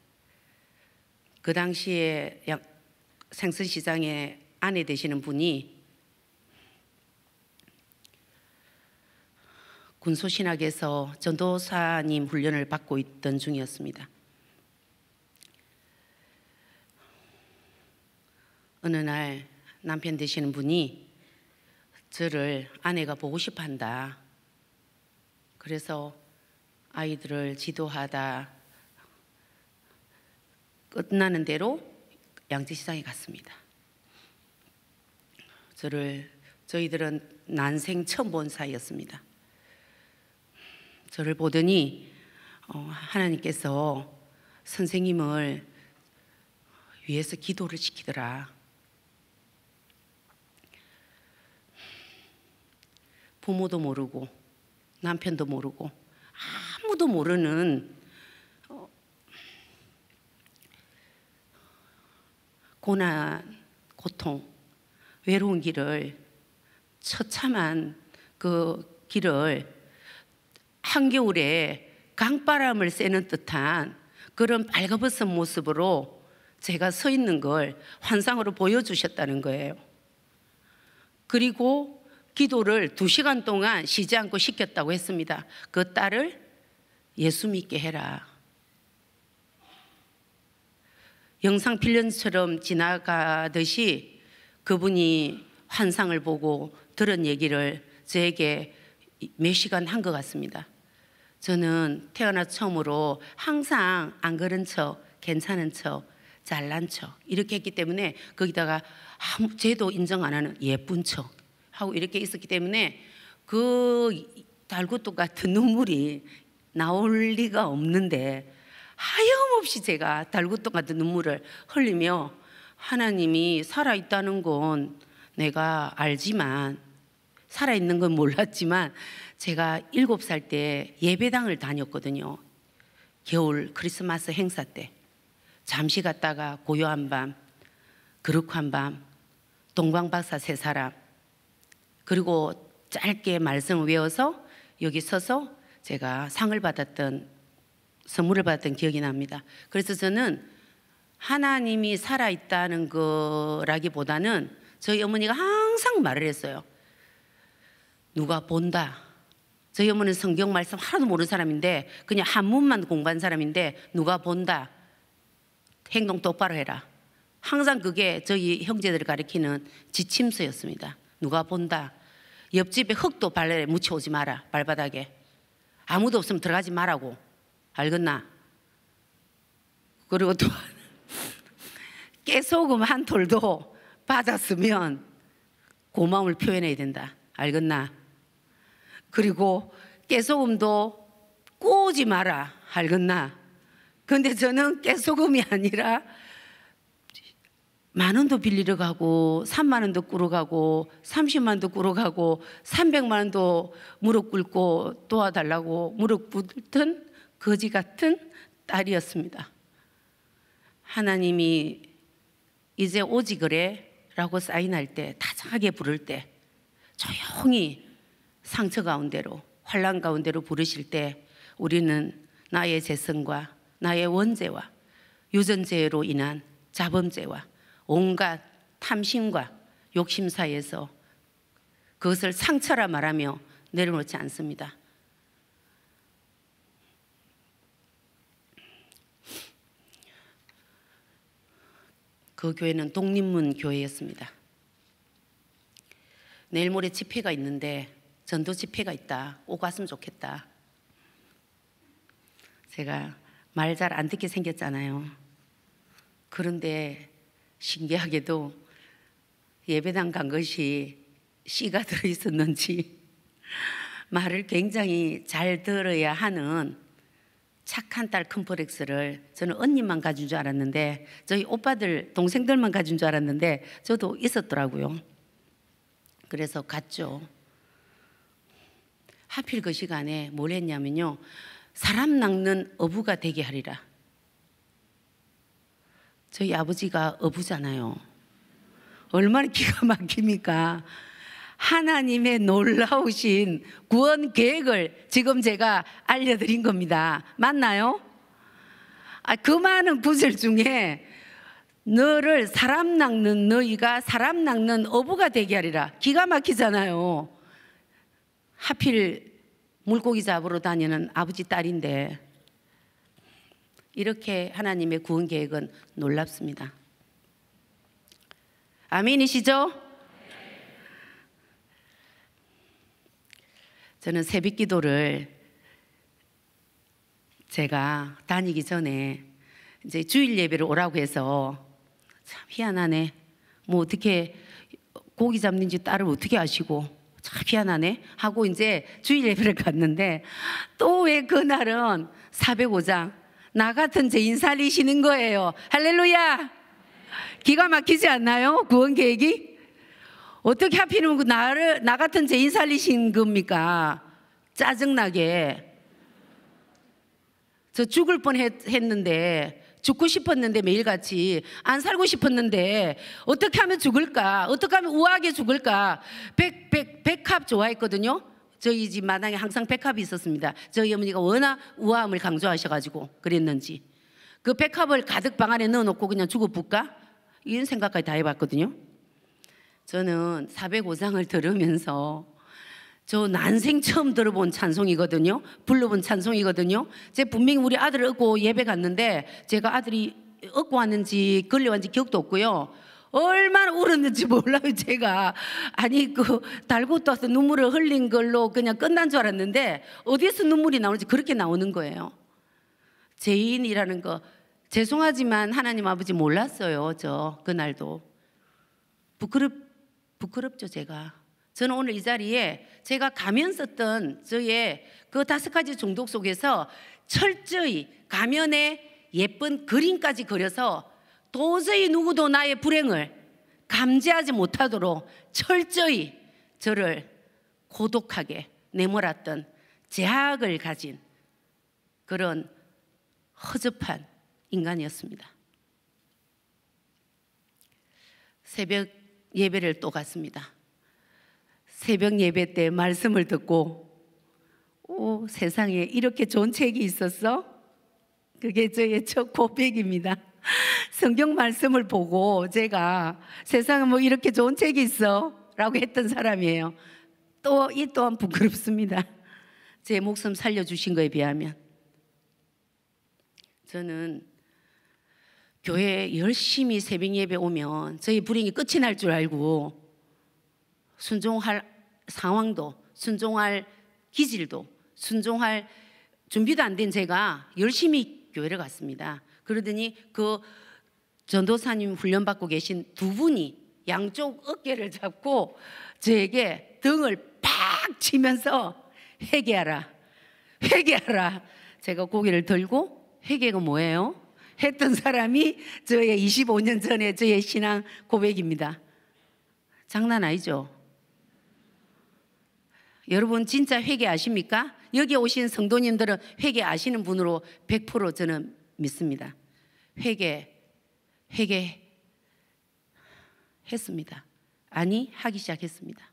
그 당시에 생선 시장에 아내 되시는 분이 군소신학에서 전도사님 훈련을 받고 있던 중이었습니다. 어느 날 남편 되시는 분이 저를 아내가 보고 싶어 한다. 그래서 아이들을 지도하다 끝나는 대로 양지시장에 갔습니다. 저를 저희들은 난생 처음 본 사이였습니다. 저를 보더니 어, 하나님께서 선생님을 위해서 기도를 시키더라. 부모도 모르고 남편도 모르고 아무도 모르는 어, 고난, 고통, 외로운 길을 처참한 그 길을 한겨울에 강바람을 쐬는 듯한 그런 밝가벗은 모습으로 제가 서 있는 걸 환상으로 보여주셨다는 거예요. 그리고 기도를 두 시간 동안 쉬지 않고 시켰다고 했습니다. 그 딸을 예수 믿게 해라. 영상 필연처럼 지나가듯이 그분이 환상을 보고 들은 얘기를 저에게 몇 시간 한 것 같습니다. 저는 태어나 처음으로 항상 안 그런 척, 괜찮은 척, 잘난 척 이렇게 했기 때문에 거기다가 아무 죄도 인정 안 하는 예쁜 척 하고 이렇게 있었기 때문에 그달고똑 같은 눈물이 나올 리가 없는데 하염없이 제가 달고똑 같은 눈물을 흘리며 하나님이 살아있다는 건 내가 알지만 살아있는 건 몰랐지만 제가 일곱 살 때 예배당을 다녔거든요. 겨울 크리스마스 행사 때 잠시 갔다가 고요한 밤, 그룹한 밤, 동방박사 세 사람, 그리고 짧게 말씀을 외워서 여기 서서 제가 상을 받았던 선물을 받았던 기억이 납니다. 그래서 저는 하나님이 살아있다는 거라기보다는 저희 어머니가 항상 말을 했어요. 누가 본다. 저희 어머니는 성경 말씀 하나도 모르는 사람인데 그냥 한문만 공부한 사람인데 누가 본다. 행동 똑바로 해라. 항상 그게 저희 형제들을 가리키는 지침서였습니다. 누가 본다. 옆집에 흙도 발레에 묻혀오지 마라. 발바닥에. 아무도 없으면 들어가지 말라고. 알겠나? 그리고 또 깨소금 한 톨도 받았으면 고마움을 표현해야 된다. 알겠나? 그리고 깨소금도 우지 마라. 알겠나? 근데 저는 깨소금이 아니라 만 원도 빌리러 가고 3만 원도 꾸러 가고 30만도 원 꾸러 가고 300만 원도 무릎 꿇고 도와달라고 무릎 꿇던 거지 같은 딸이었습니다. 하나님이 이제 오지 그래 라고 사인할 때 다정하게 부를 때 조용히 상처 가운데로 환란 가운데로 부르실 때 우리는 나의 재성과 나의 원죄와 유전죄로 인한 자범죄와 온갖 탐심과 욕심 사이에서 그것을 상처라 말하며 내려놓지 않습니다. 그 교회는 독립문 교회였습니다. 내일 모레 집회가 있는데 전도 집회가 있다. 오고 왔으면 좋겠다. 제가 말 잘 안 듣게 생겼잖아요. 그런데 신기하게도 예배당 간 것이 씨가 들어 있었는지 말을 굉장히 잘 들어야 하는 착한 딸 컴플렉스를 저는 언니만 가진 줄 알았는데 저희 오빠들 동생들만 가진 줄 알았는데 저도 있었더라고요. 그래서 갔죠. 하필 그 시간에 뭘 했냐면요. 사람 낚는 어부가 되게 하리라. 저희 아버지가 어부잖아요. 얼마나 기가 막힙니까? 하나님의 놀라우신 구원 계획을 지금 제가 알려드린 겁니다. 맞나요? 아, 그 많은 부설 중에 너를 사람 낚는 너희가 사람 낚는 어부가 되게 하리라. 기가 막히잖아요. 하필 물고기 잡으러 다니는 아버지 딸인데 이렇게 하나님의 구원 계획은 놀랍습니다. 아멘이시죠? 저는 새벽 기도를 제가 다니기 전에 이제 주일 예배를 오라고 해서 참 희한하네. 뭐 어떻게 고기 잡는지 딸을 어떻게 아시고 참 희한하네 하고 이제 주일 예배를 갔는데 또 왜 그날은 405장 나 같은 죄인 살리시는 거예요. 할렐루야! 기가 막히지 않나요? 구원 계획이? 어떻게 하필이면 그 나를, 나 같은 죄인 살리신 겁니까? 짜증나게. 저 죽을 뻔 했, 했는데, 죽고 싶었는데 매일같이 안 살고 싶었는데 어떻게 하면 죽을까 어떻게 하면 우아하게 죽을까 백, 백, 백합 좋아했거든요 저희 집 마당에 항상 백합이 있었습니다. 저희 어머니가 워낙 우아함을 강조하셔가지고 그랬는지 그 백합을 가득 방 안에 넣어놓고 그냥 죽어 볼까? 이런 생각까지 다 해봤거든요. 저는 405장을 들으면서 저 난생 처음 들어본 찬송이거든요. 불러본 찬송이거든요. 제 분명히 우리 아들을 얻고 예배 갔는데 제가 아들이 얻고 왔는지 걸려왔는지 기억도 없고요. 얼마나 울었는지 몰라요, 제가. 아니, 그, 달고도 와서 눈물을 흘린 걸로 그냥 끝난 줄 알았는데, 어디에서 눈물이 나오는지 그렇게 나오는 거예요. 죄인이라는 거. 죄송하지만 하나님 아버지 몰랐어요, 저, 그날도. 부끄럽, 부끄럽죠, 제가. 저는 오늘 이 자리에 제가 가면 썼던 저의 그 다섯 가지 중독 속에서 철저히 가면에 예쁜 그림까지 그려서 도저히 누구도 나의 불행을 감지하지 못하도록 철저히 저를 고독하게 내몰았던 제약을 가진 그런 허접한 인간이었습니다. 새벽 예배를 또 갔습니다. 새벽 예배 때 말씀을 듣고 오 세상에 이렇게 좋은 책이 있었어? 그게 저의 첫 고백입니다. 성경 말씀을 보고 제가 세상에 뭐 이렇게 좋은 책이 있어 라고 했던 사람이에요. 또 이 또한 부끄럽습니다. 제 목숨 살려주신 거에 비하면. 저는 교회 열심히 새벽 예배 오면 저희 불행이 끝이 날 줄 알고 순종할 상황도 순종할 기질도 순종할 준비도 안 된 제가 열심히 교회를 갔습니다. 그러더니 그 전도사님 훈련받고 계신 두 분이 양쪽 어깨를 잡고 저에게 등을 팍 치면서 회개하라, 회개하라. 제가 고개를 들고 회개가 뭐예요? 했던 사람이 저의 25년 전에 저의 신앙 고백입니다. 장난 아니죠? 여러분 진짜 회개하십니까 여기 오신 성도님들은 회개하시는 분으로 100% 저는 믿습니다. 회개, 회개 했습니다. 아니, 하기 시작했습니다.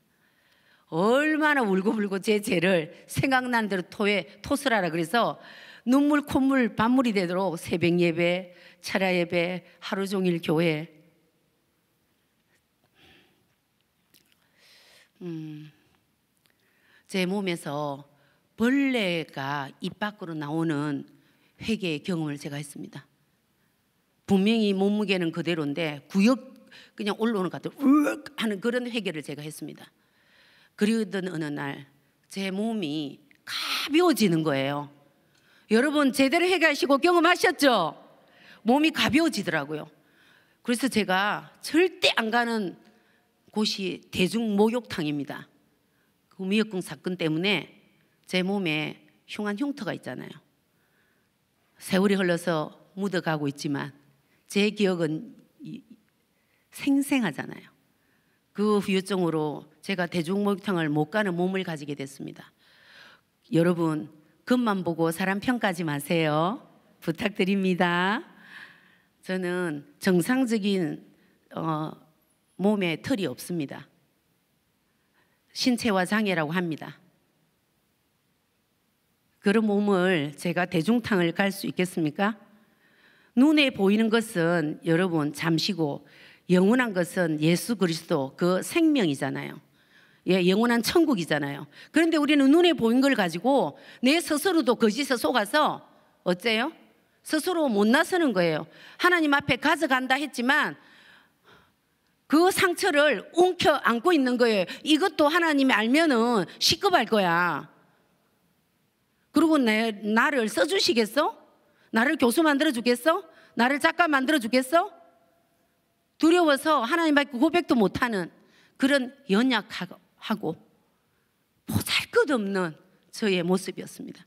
얼마나 울고불고 제 죄를 생각난 대로 토해 토스라라 그래서 눈물 콧물 반물이 되도록 새벽 예배, 차라 예배, 하루 종일 교회. 음, 제 몸에서 벌레가 입 밖으로 나오는 회개의 경험을 제가 했습니다. 분명히 몸무게는 그대로인데 구역 그냥 올라오는 것 같아요. 으 하는 그런 회개를 제가 했습니다. 그러던 어느 날 제 몸이 가벼워지는 거예요. 여러분 제대로 회개하시고 경험하셨죠? 몸이 가벼워지더라고요. 그래서 제가 절대 안 가는 곳이 대중 목욕탕입니다. 그 미역국 사건 때문에 제 몸에 흉한 흉터가 있잖아요. 세월이 흘러서 묻어가고 있지만 제 기억은 생생하잖아요. 그 후유증으로 제가 대중목탕을 욕못 가는 몸을 가지게 됐습니다. 여러분, 금만 보고 사람 평가하지 마세요. 부탁드립니다. 저는 정상적인 어, 몸에 털이 없습니다. 신체와 장애라고 합니다. 그런 몸을 제가 대중탕을 갈 수 있겠습니까? 눈에 보이는 것은 여러분 잠시고 영원한 것은 예수 그리스도 그 생명이잖아요. 예, 영원한 천국이잖아요. 그런데 우리는 눈에 보인 걸 가지고 내 스스로도 거짓에 속아서 어째요? 스스로 못 나서는 거예요. 하나님 앞에 가져간다 했지만 그 상처를 움켜 안고 있는 거예요. 이것도 하나님이 알면은 시급할 거야. 그리고 내, 나를 써주시겠어? 나를 교수 만들어 주겠어? 나를 작가 만들어 주겠어? 두려워서 하나님 밖에 고백도 못하는 그런 연약하고 보잘 것 없는 저의 모습이었습니다.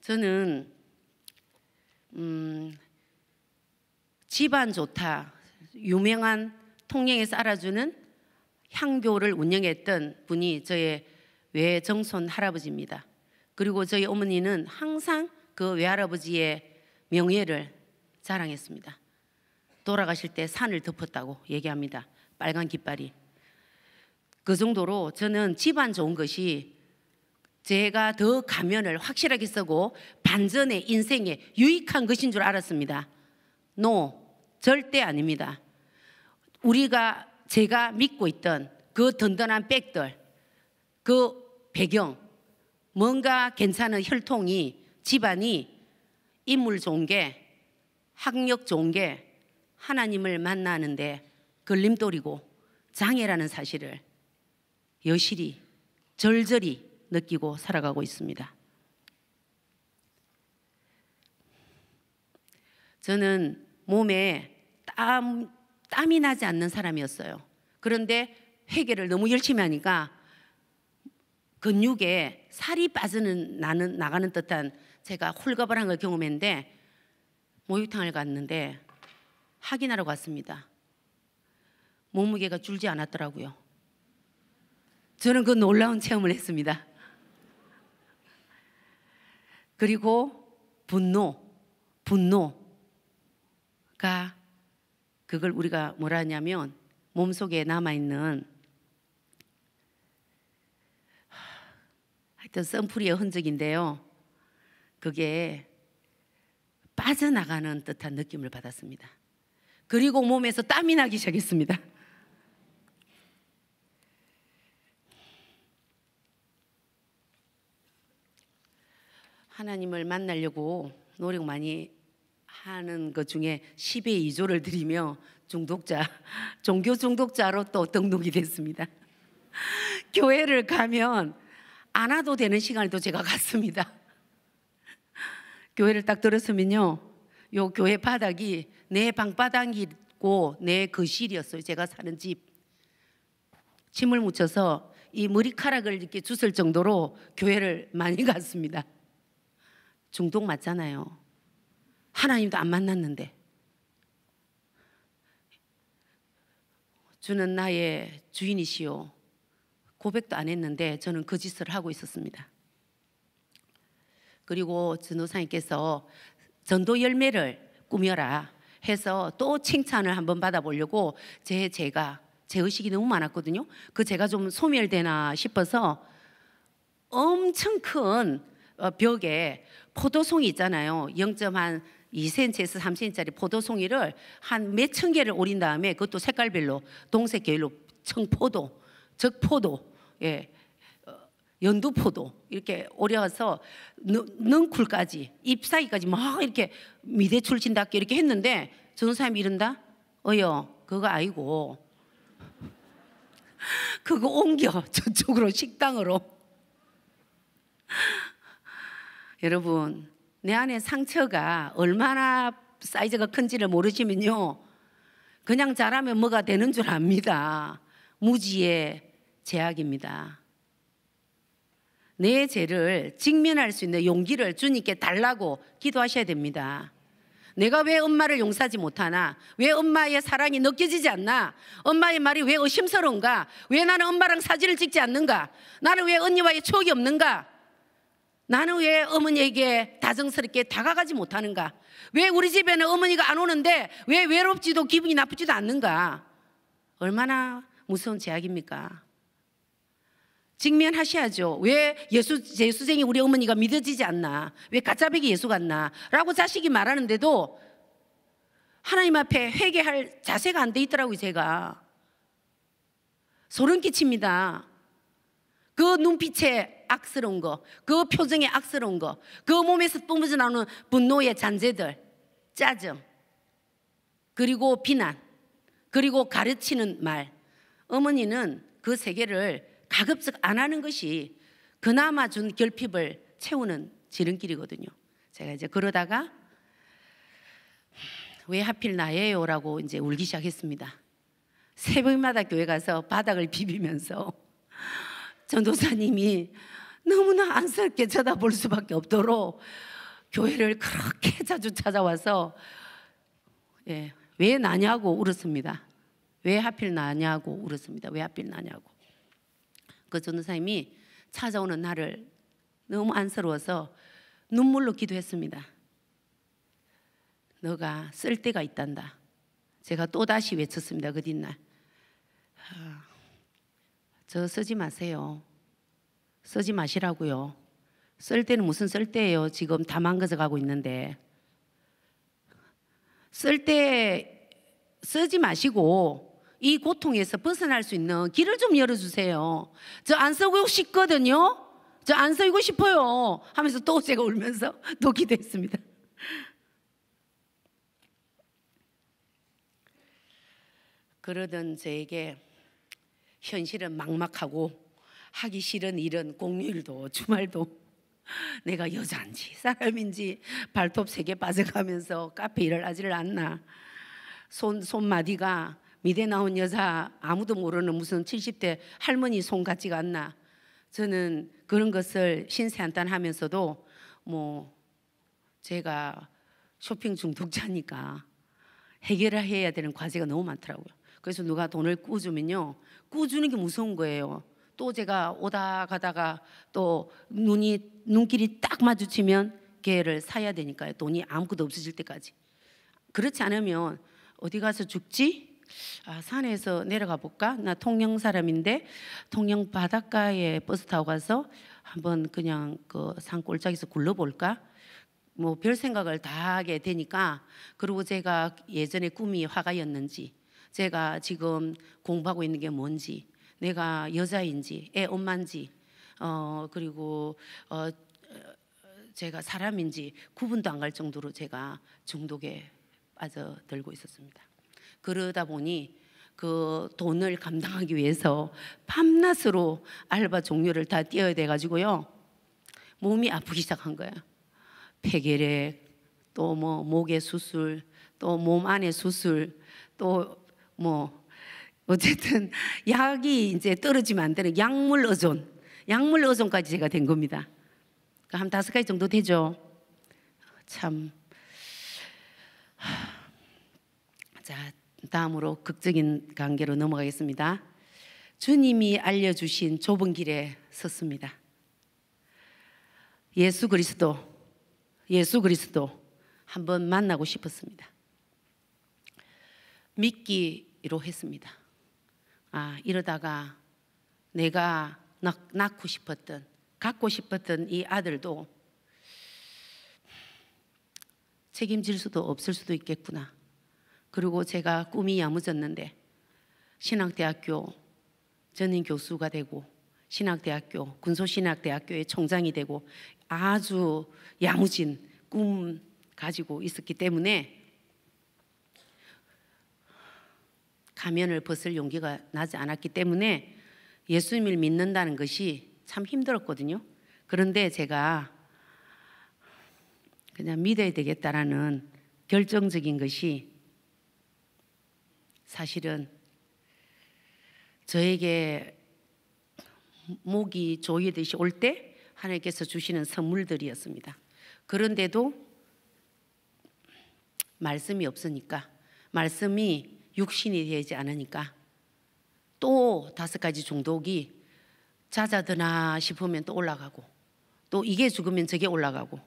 저는 음, 집안 좋다 유명한 통영에서 알아주는 향교를 운영했던 분이 저의 외정손 할아버지입니다. 그리고 저희 어머니는 항상 그 외할아버지의 명예를 자랑했습니다. 돌아가실 때 산을 덮었다고 얘기합니다. 빨간 깃발이. 그 정도로 저는 집안 좋은 것이 제가 더 가면을 확실하게 쓰고 반전의 인생에 유익한 것인 줄 알았습니다. no, 절대 아닙니다. 우리가 제가 믿고 있던 그 든든한 백들, 그 배경, 뭔가 괜찮은 혈통이, 집안이 인물 좋은 게, 학력 좋은 게 하나님을 만나는데 걸림돌이고 장애라는 사실을 여실히 절절히 느끼고 살아가고 있습니다. 저는 몸에 땀 땀이 나지 않는 사람이었어요. 그런데 회개를 너무 열심히 하니까 근육에 살이 빠지는 나는 나가는 듯한 제가 홀가을 한걸 경험했는데 목욕탕을 갔는데 확인하러 갔습니다. 몸무게가 줄지 않았더라고요. 저는 그 놀라운 체험을 했습니다. 그리고 분노, 분노가 그걸 우리가 뭐라 하냐면 몸속에 남아있는 하여튼 썬풀이의 흔적인데요. 그게 빠져나가는 듯한 느낌을 받았습니다. 그리고 몸에서 땀이 나기 시작했습니다. 하나님을 만나려고 노력 많이 하는 것 중에 10의 2조를 드리며 중독자, 종교 중독자로 또 등록이 됐습니다. 교회를 가면 안 와도 되는 시간이 또 제가 갔습니다. 교회를 딱 들었으면요. 요 교회 바닥이 내 방바닥이고 내 거실이었어요. 제가 사는 집. 침을 묻혀서 이 머리카락을 이렇게 주술 정도로 교회를 많이 갔습니다. 중독 맞잖아요. 하나님도 안 만났는데 주는 나의 주인이시오 고백도 안 했는데 저는 그 짓을 하고 있었습니다. 그리고 전도사님께서 전도 열매를 꾸며라 해서 또 칭찬을 한번 받아보려고 제 제가 제 의식이 너무 많았거든요. 그 제가 좀 소멸되나 싶어서 엄청 큰 벽에 포도송이 있잖아요. 0.한 2cm에서 3cm짜리 포도송이를 한 몇 천 개를 올린 다음에 그것도 색깔별로 동색 계열로 청포도, 적포도, 예, 어, 연두포도 이렇게 오려서 능쿨까지 잎사귀까지 막 이렇게 미대 출신답게 이렇게 했는데 저는 사람이 이른다? 어여 그거 아니고 그거 옮겨 저쪽으로 식당으로 여러분 내 안에 상처가 얼마나 사이즈가 큰지를 모르시면요. 그냥 자라면 뭐가 되는 줄 압니다. 무지의 제약입니다. 내 죄를 직면할 수 있는 용기를 주님께 달라고 기도하셔야 됩니다. 내가 왜 엄마를 용서하지 못하나? 왜 엄마의 사랑이 느껴지지 않나? 엄마의 말이 왜 의심스러운가? 왜 나는 엄마랑 사진을 찍지 않는가? 나는 왜 언니와의 추억이 없는가? 나는 왜 어머니에게 다정스럽게 다가가지 못하는가? 왜 우리 집에는 어머니가 안 오는데 왜 외롭지도 기분이 나쁘지도 않는가? 얼마나 무서운 제약입니까? 직면하셔야죠. 왜 예수, 예수쟁이 우리 어머니가 믿어지지 않나? 왜 가짜배기 예수 같나? 라고 자식이 말하는데도 하나님 앞에 회개할 자세가 안 돼 있더라고요, 제가. 소름 끼칩니다. 그 눈빛에 악스러운 거, 그 표정에 악스러운 거, 그 몸에서 뿜어져 나오는 분노의 잔재들, 짜증, 그리고 비난, 그리고 가르치는 말. 어머니는 그세계를 가급적 안 하는 것이 그나마 준 결핍을 채우는 지름길이거든요. 제가 이제 그러다가 왜 하필 나예요? 라고 이제 울기 시작했습니다. 새벽마다 교회 가서 바닥을 비비면서 전도사님이 너무나 안쓰럽게 쳐다볼 수밖에 없도록 교회를 그렇게 자주 찾아와서 예, 왜 나냐고 울었습니다. 왜 하필 나냐고 울었습니다. 왜 하필 나냐고. 그 전도사님이 찾아오는 나를 너무 안쓰러워서 눈물로 기도했습니다. 너가 쓸 데가 있단다. 제가 또다시 외쳤습니다. 그 뒷날. 아, 저 쓰지 마세요. 쓰지 마시라고요. 쓸 때는 무슨 쓸 때예요? 지금 다 망가져 가고 있는데. 쓸 때 쓰지 마시고 이 고통에서 벗어날 수 있는 길을 좀 열어주세요. 저 안 쓰고 싶거든요. 저 안 쓰고 싶어요. 하면서 또 제가 울면서 또 기도했습니다. 그러던 저에게 현실은 막막하고 하기 싫은 일은 공휴일도 주말도 내가 여자인지 사람인지 발톱 세개 빠져가면서 카페 일을 하지를 않나 손 손마디가 미대 나온 여자 아무도 모르는 무슨 70대 할머니 손 같지가 않나 저는 그런 것을 신세한탄하면서도 뭐 제가 쇼핑 중독자니까 해결해야 을 되는 과제가 너무 많더라고요. 그래서 누가 돈을 꾸주면요. 꾸주는 게 무서운 거예요. 또 제가 오다 가다가 또 눈이 눈길이 딱 마주치면 개를 사야 되니까요. 돈이 아무것도 없어질 때까지. 그렇지 않으면 어디 가서 죽지? 아, 산에서 내려가 볼까? 나 통영 사람인데 통영 바닷가에 버스 타고 가서 한번 그냥 그 산골짜기에서 굴러볼까? 뭐 별 생각을 다 하게 되니까 그리고 제가 예전에 꿈이 화가였는지 제가 지금 공부하고 있는 게 뭔지, 내가 여자인지, 애 엄마인지, 어, 그리고 어, 제가 사람인지 구분도 안 갈 정도로 제가 중독에 빠져들고 있었습니다. 그러다 보니 그 돈을 감당하기 위해서 밤낮으로 알바 종료를다 뛰어야 돼 가지고요. 몸이 아프기 시작한 거예요. 폐결핵, 또 뭐 목의 수술, 또 몸 안의 수술, 또뭐 어쨌든 약이 이제 떨어지면 안 되는 약물 의존, 약물 의존까지 제가 된 겁니다. 그러니까 한 다섯 가지 정도 되죠. 참. 자, 다음으로 극적인 관계로 넘어가겠습니다. 주님이 알려주신 좁은 길에 섰습니다. 예수 그리스도, 예수 그리스도 한번 만나고 싶었습니다. 믿기 위로했습니다. 아, 이러다가 내가 낳고 싶었던, 갖고 싶었던 이 아들도 책임질 수도 없을 수도 있겠구나. 그리고 제가 꿈이 야무졌는데 신학대학교 전임 교수가 되고 신학대학교 군소신학대학교의 총장이 되고 아주 야무진 꿈 가지고 있었기 때문에 사면을 벗을 용기가 나지 않았기 때문에 예수님을 믿는다는 것이 참 힘들었거든요. 그런데 제가 그냥 믿어야 되겠다라는 결정적인 것이 사실은 저에게 목이 조이듯이 올 때 하나님께서 주시는 선물들이었습니다. 그런데도 말씀이 없으니까 말씀이 육신이 되지 않으니까 또 다섯 가지 중독이 잦아드나 싶으면 또 올라가고 또 이게 죽으면 저게 올라가고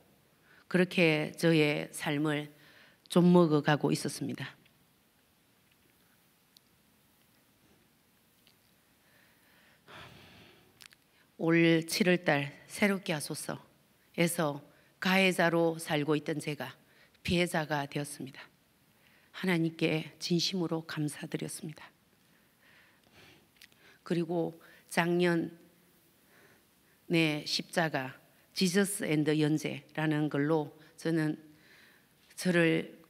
그렇게 저의 삶을 좀 먹어가고 있었습니다. 올 7월달 새롭게 하소서에서 가해자로 살고 있던 제가 피해자가 되었습니다. 하나님께 진심으로 감사드렸습니다. 그리고 작년 내 십자가 지저스 앤더 연재라는 걸로 저는 저를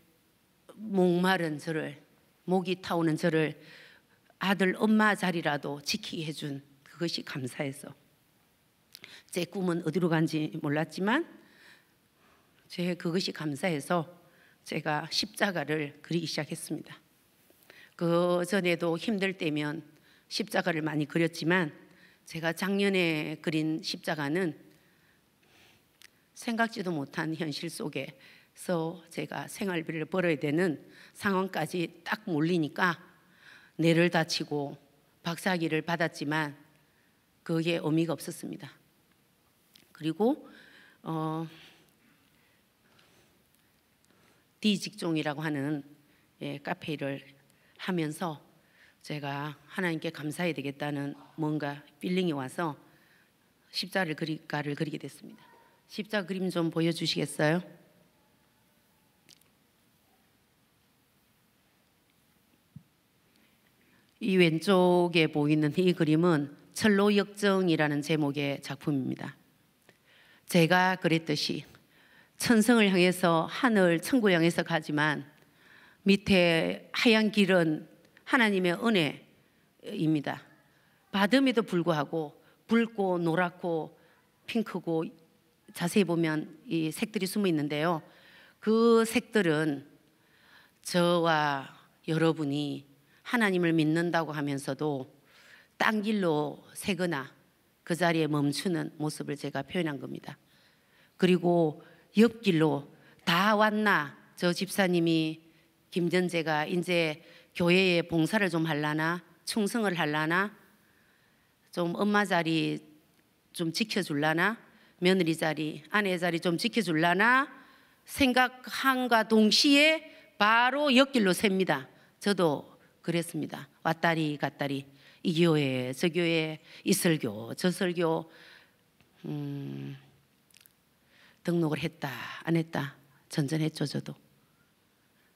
목마른 저를 목이 타오는 저를 아들 엄마 자리라도 지키게 해준 그것이 감사해서 제 꿈은 어디로 간지 몰랐지만 제 그것이 감사해서 제가 십자가를 그리기 시작했습니다. 그 전에도 힘들 때면 십자가를 많이 그렸지만 제가 작년에 그린 십자가는 생각지도 못한 현실 속에서 제가 생활비를 벌어야 되는 상황까지 딱 몰리니까 뇌를 다치고 박사학위를 받았지만 그게 의미가 없었습니다. 그리고 어, 디직종이라고 하는 예, 카페 를 하면서 제가 하나님께 감사해야 되겠다는 뭔가 필링이 와서 십자를 그리가를 그리게 됐습니다. 십자 그림 좀 보여주시겠어요? 이 왼쪽에 보이는 이 그림은 철로역정이라는 제목의 작품입니다. 제가 그랬듯이 천성을 향해서 하늘 천국 향해서 가지만 밑에 하얀 길은 하나님의 은혜입니다. 받음에도 불구하고 붉고 노랗고 핑크고 자세히 보면 이 색들이 숨어 있는데요. 그 색들은 저와 여러분이 하나님을 믿는다고 하면서도 딴 길로 새거나 그 자리에 멈추는 모습을 제가 표현한 겁니다. 그리고 옆길로 다 왔나? 저 집사님이 김전재가 이제 교회에 봉사를 좀 할라나? 충성을 할라나? 좀 엄마 자리 좀 지켜줄라나? 며느리 자리, 아내 자리 좀 지켜줄라나? 생각한과 동시에 바로 옆길로 셉니다. 저도 그랬습니다. 왔다리 갔다리 이 교회 저 교회 이 설교 저 설교 음, 등록을 했다 안 했다 전전했죠 저도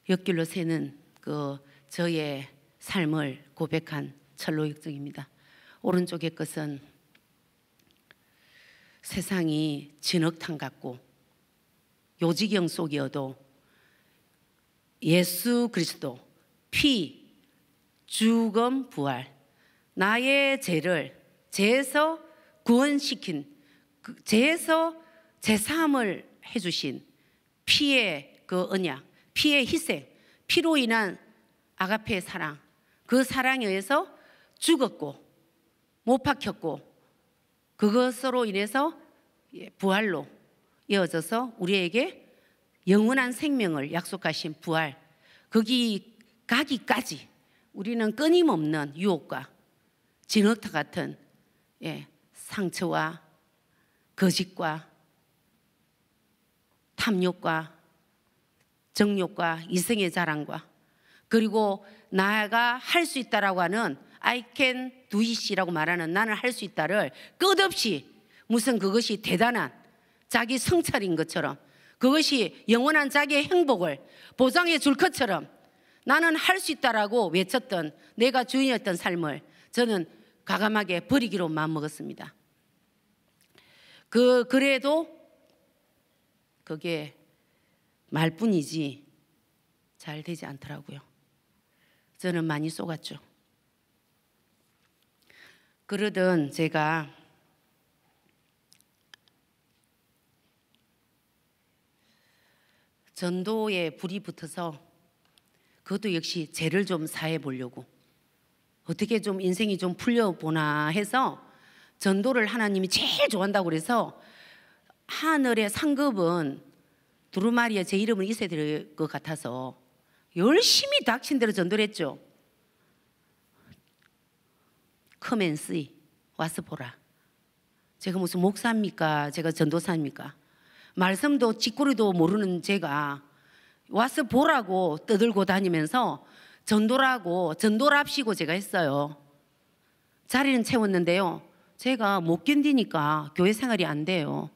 역길로 새는 그 저의 삶을 고백한 철로역정입니다. 오른쪽의 것은 세상이 진흙탕 같고 요지경 속이어도 예수 그리스도 피 죽음 부활 나의 죄를 죄에서 구원시킨 그 죄에서 제사함을 해주신 피의 그 언약, 피의 희생, 피로 인한 아가페의 사랑, 그 사랑에 의해서 죽었고 못 박혔고 그것으로 인해서 예, 부활로 이어져서 우리에게 영원한 생명을 약속하신 부활 거기 가기까지 우리는 끊임없는 유혹과 진흙탕 같은 예, 상처와 거짓과 탐욕과 정욕과 이성의 자랑과 그리고 나가 할 수 있다라고 하는 I can do it이라고 말하는 나는 할 수 있다를 끝없이 무슨 그것이 대단한 자기 성찰인 것처럼 그것이 영원한 자기의 행복을 보장해 줄 것처럼 나는 할 수 있다라고 외쳤던 내가 주인이었던 삶을 저는 과감하게 버리기로 마음먹었습니다. 그, 그래도 그게 말뿐이지 잘 되지 않더라고요. 저는 많이 속았죠. 그러던 제가 전도에 불이 붙어서 그것도 역시 죄를 좀 사해 보려고 어떻게 좀 인생이 좀 풀려보나 해서 전도를 하나님이 제일 좋아한다고 그래서 하늘의 상급은 두루마리에 제 이름은 있어야 될것 같아서 열심히 닥친 대로 전도를 했죠. 커맨스 와서 보라. 제가 무슨 목사입니까? 제가 전도사입니까? 말씀도 짓거리도 모르는 제가 와서 보라고 떠들고 다니면서 전도라고 전도랍시고 제가 했어요. 자리는 채웠는데요. 제가 못 견디니까 교회 생활이 안 돼요.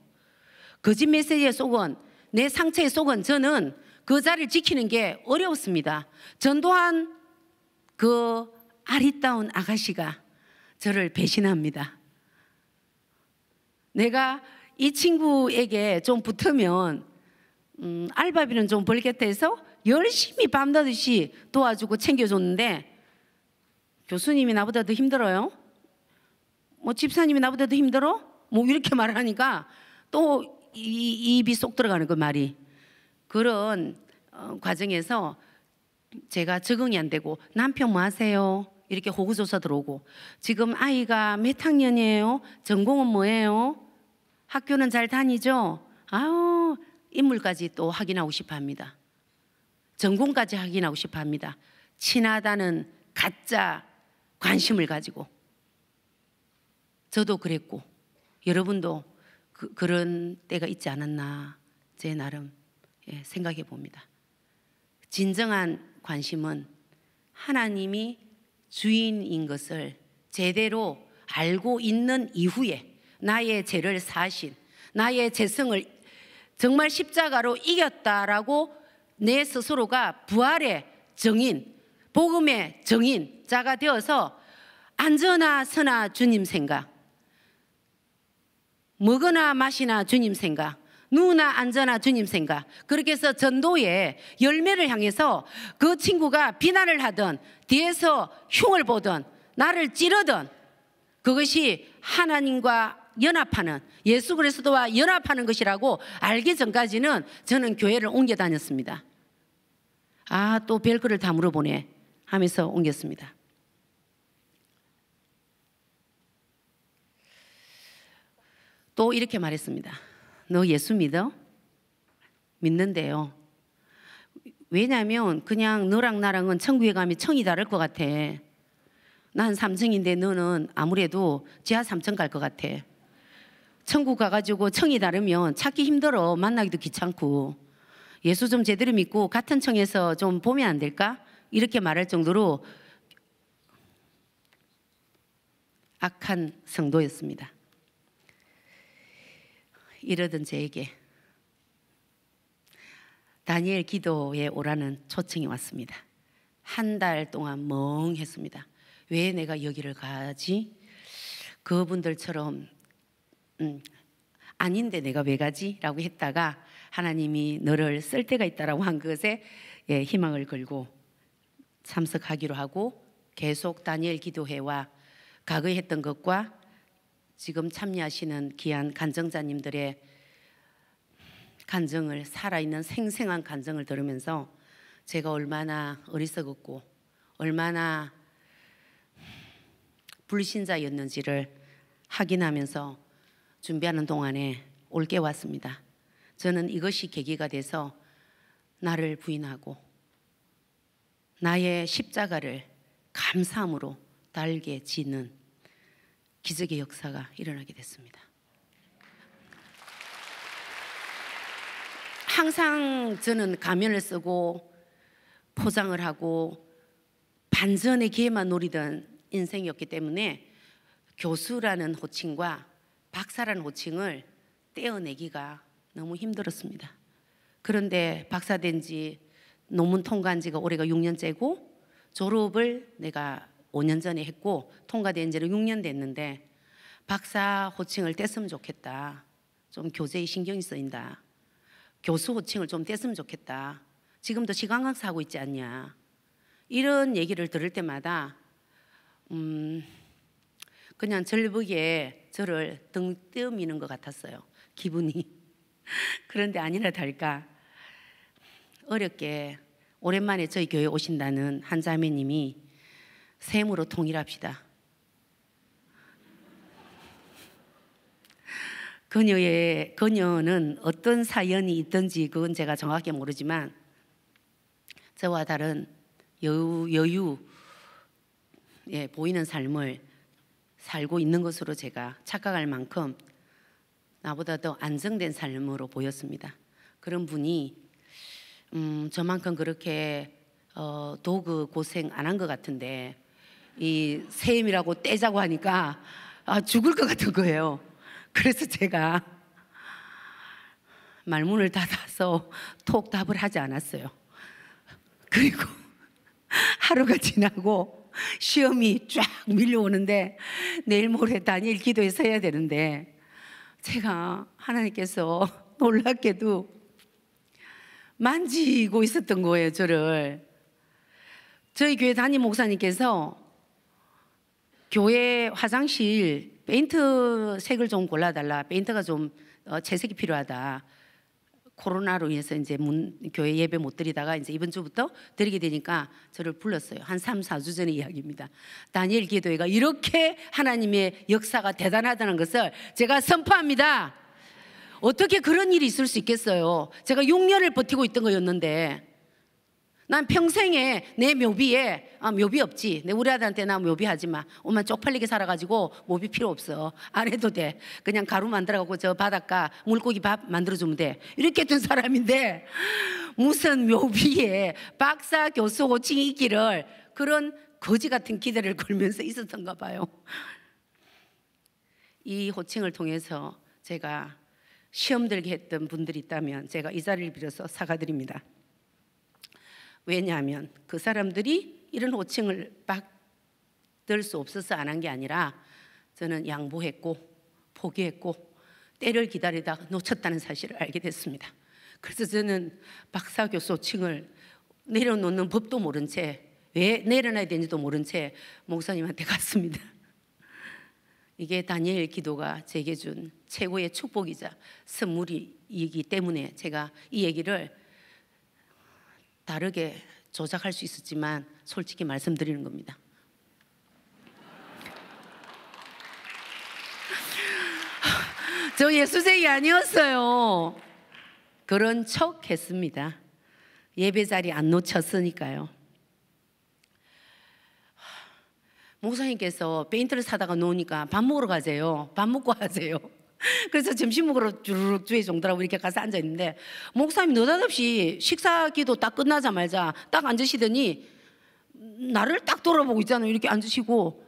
거짓 메시지의 속은 내 상처의 속은 저는 그 자리를 지키는 게 어렵습니다. 전도한 그 아리따운 아가씨가 저를 배신합니다. 내가 이 친구에게 좀 붙으면 음, 알바비는 좀 벌겠다 해서 열심히 밤낮없이 도와주고 챙겨줬는데 교수님이 나보다 더 힘들어요? 뭐 집사님이 나보다 더 힘들어? 뭐 이렇게 말하니까 또 이, 입이 쏙 들어가는 거 그 말이 그런 어, 과정에서 제가 적응이 안 되고 남편 뭐 하세요? 이렇게 호구조사 들어오고 지금 아이가 몇 학년이에요? 전공은 뭐예요? 학교는 잘 다니죠? 아우 인물까지 또 확인하고 싶어 합니다. 전공까지 확인하고 싶어 합니다. 친하다는 가짜 관심을 가지고 저도 그랬고 여러분도 그, 런 때가 있지 않았나 제 나름 예, 생각해 봅니다. 진정한 관심은 하나님이 주인인 것을 제대로 알고 있는 이후에 나의 죄를 사신 나의 죄성을 정말 십자가로 이겼다라고 내 스스로가 부활의 정인 복음의 정인 자가 되어서 안전하 서나 주님 생각 먹으나 마시나 주님 생각, 누나 우 앉아나 주님 생각. 그렇게 해서 전도에 열매를 향해서 그 친구가 비난을 하던 뒤에서 흉을 보던 나를 찌르던 그것이 하나님과 연합하는 예수 그리스도와 연합하는 것이라고 알기 전까지는 저는 교회를 옮겨 다녔습니다. 아, 또 별거를 다 물어보네 하면서 옮겼습니다. 또 이렇게 말했습니다. 너 예수 믿어? 믿는데요. 왜냐면 그냥 너랑 나랑은 천국에 가면 청이 다를 것 같아. 난 3층인데 너는 아무래도 지하 3층 갈 것 같아. 천국 가가지고 청이 다르면 찾기 힘들어. 만나기도 귀찮고. 예수 좀 제대로 믿고 같은 청에서 좀 보면 안 될까? 이렇게 말할 정도로 악한 성도였습니다. 이러던 제에게 다니엘 기도에 오라는 초청이 왔습니다. 한 달 동안 멍했습니다. 왜 내가 여기를 가지? 그분들처럼 음, 아닌데 내가 왜 가지? 라고 했다가 하나님이 너를 쓸 때가 있다라고 한 것에 예, 희망을 걸고 참석하기로 하고 계속 다니엘 기도회와 과거 했던 것과 지금 참여하시는 귀한 간증자님들의 간증을 살아있는 생생한 간증을 들으면서 제가 얼마나 어리석었고 얼마나 불신자였는지를 확인하면서 준비하는 동안에 올게 왔습니다. 저는 이것이 계기가 돼서 나를 부인하고 나의 십자가를 감사함으로 달게 지는 기적의 역사가 일어나게 됐습니다. 항상 저는 가면을 쓰고 포장을 하고 반전의 기회만 노리던 인생이었기 때문에 교수라는 호칭과 박사라는 호칭을 떼어내기가 너무 힘들었습니다. 그런데 박사된 지 논문 통과한 지가 올해가 6년째고 졸업을 내가 5년 전에 했고 통과된 지는 6년 됐는데 박사 호칭을 뗐으면 좋겠다. 좀 교재에 신경이 쓰인다. 교수 호칭을 좀 뗐으면 좋겠다. 지금도 시간 강사하고 있지 않냐. 이런 얘기를 들을 때마다 음 그냥 절벽에 저를 등떼미는것 같았어요. 기분이. 그런데 아니라 달까 어렵게 오랜만에 저희 교회 오신다는 한 자매님이 셈으로 통일합시다. 그녀의 그녀는 어떤 사연이 있든지 그건 제가 정확히 모르지만 저와 다른 여유, 여유 예, 보이는 삶을 살고 있는 것으로 제가 착각할 만큼 나보다 더 안정된 삶으로 보였습니다. 그런 분이 음, 저만큼 그렇게 어, 도그 고생 안 한 것 같은데 이 세임이라고 떼자고 하니까 아, 죽을 것 같은 거예요. 그래서 제가 말문을 닫아서 톡 답을 하지 않았어요. 그리고 하루가 지나고 시험이 쫙 밀려오는데 내일 모레 단일 기도에서 해야 되는데 제가 하나님께서 놀랍게도 만지고 있었던 거예요, 저를. 저희 교회 담임 목사님께서 교회 화장실 페인트 색을 좀 골라달라. 페인트가 좀 어, 재색이 필요하다. 코로나로 인해서 이제 문, 교회 예배 못 드리다가 이제 이번 주부터 드리게 되니까 저를 불렀어요. 한 3, 4주 전의 이야기입니다. 다니엘 기도회가 이렇게 하나님의 역사가 대단하다는 것을 제가 선포합니다. 어떻게 그런 일이 있을 수 있겠어요? 제가 6년을 버티고 있던 거였는데 난 평생에 내 묘비에 아, 묘비 없지. 내 우리 아들한테 나 묘비하지 마. 엄마 쪽팔리게 살아가지고 묘비 필요 없어. 안 해도 돼. 그냥 가루 만들어갖고 저 바닷가 물고기 밥 만들어주면 돼. 이렇게 된 사람인데 무슨 묘비에 박사 교수 호칭 있기를 그런 거지 같은 기대를 걸면서 있었던가 봐요. 이 호칭을 통해서 제가 시험 들게 했던 분들이 있다면 제가 이 자리를 빌어서 사과드립니다. 왜냐하면 그 사람들이 이런 호칭을 받을 수 없어서 안 한 게 아니라 저는 양보했고 포기했고 때를 기다리다 놓쳤다는 사실을 알게 됐습니다. 그래서 저는 박사 교수 칭을 내려놓는 법도 모른 채 왜 내려놔야 되는지도 모른 채 목사님한테 갔습니다. 이게 다니엘 기도가 제게 준 최고의 축복이자 선물이기 때문에 제가 이 얘기를 다르게 조작할 수 있었지만 솔직히 말씀드리는 겁니다. 저 예수생이 아니었어요. 그런 척 했습니다. 예배 자리 안 놓쳤으니까요. 목사님께서 페인트를 사다가 놓으니까 밥 먹으러 가세요. 밥 먹고 하세요. 그래서 점심 먹으러 주르륵 주의 종들하고 이렇게 가서 앉아 있는데 목사님 느닷없이 식사 기도 딱 끝나자마자 딱 앉으시더니 나를 딱 돌아보고 있잖아요. 이렇게 앉으시고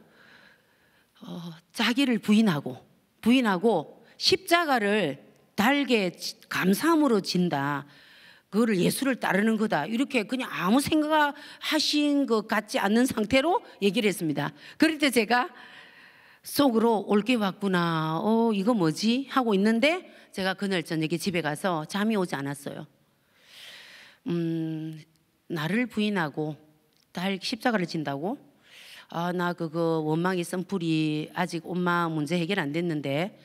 어, 자기를 부인하고 부인하고 십자가를 달게 감사함으로 진다. 그거를 예수를 따르는 거다. 이렇게 그냥 아무 생각하신 것 같지 않는 상태로 얘기를 했습니다. 그럴 때 제가 속으로 올게 왔구나. 어, 이거 뭐지? 하고 있는데 제가 그날 저녁에 집에 가서 잠이 오지 않았어요. 음, 나를 부인하고 딸 십자가를 친다고 아, 나 그거 원망이 쓴풀이 아직 엄마 문제 해결 안 됐는데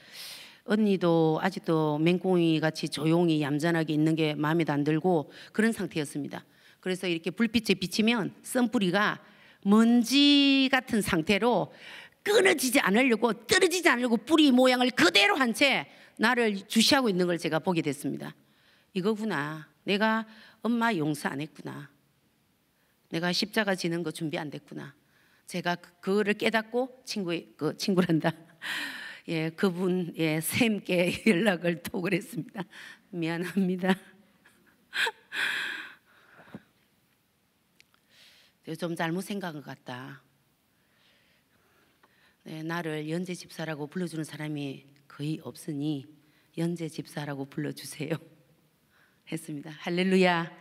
언니도 아직도 맹꽁이 같이 조용히 얌전하게 있는 게마음에안 들고 그런 상태였습니다. 그래서 이렇게 불빛에 비치면 쓴풀이가 먼지 같은 상태로 끊어지지 않으려고 떨어지지 않으려고 뿌리 모양을 그대로 한 채 나를 주시하고 있는 걸 제가 보게 됐습니다. 이거구나. 내가 엄마 용서 안 했구나. 내가 십자가 지는 거 준비 안 됐구나. 제가 그, 그거를 깨닫고 친구 의그 친구란다. 예, 그분 예, 샘께 연락을 톡을 했습니다. 미안합니다. 좀 잘못 생각한 것 같다. 네, 나를 연재 집사라고 불러주는 사람이 거의 없으니 연재 집사라고 불러주세요. 했습니다. 할렐루야.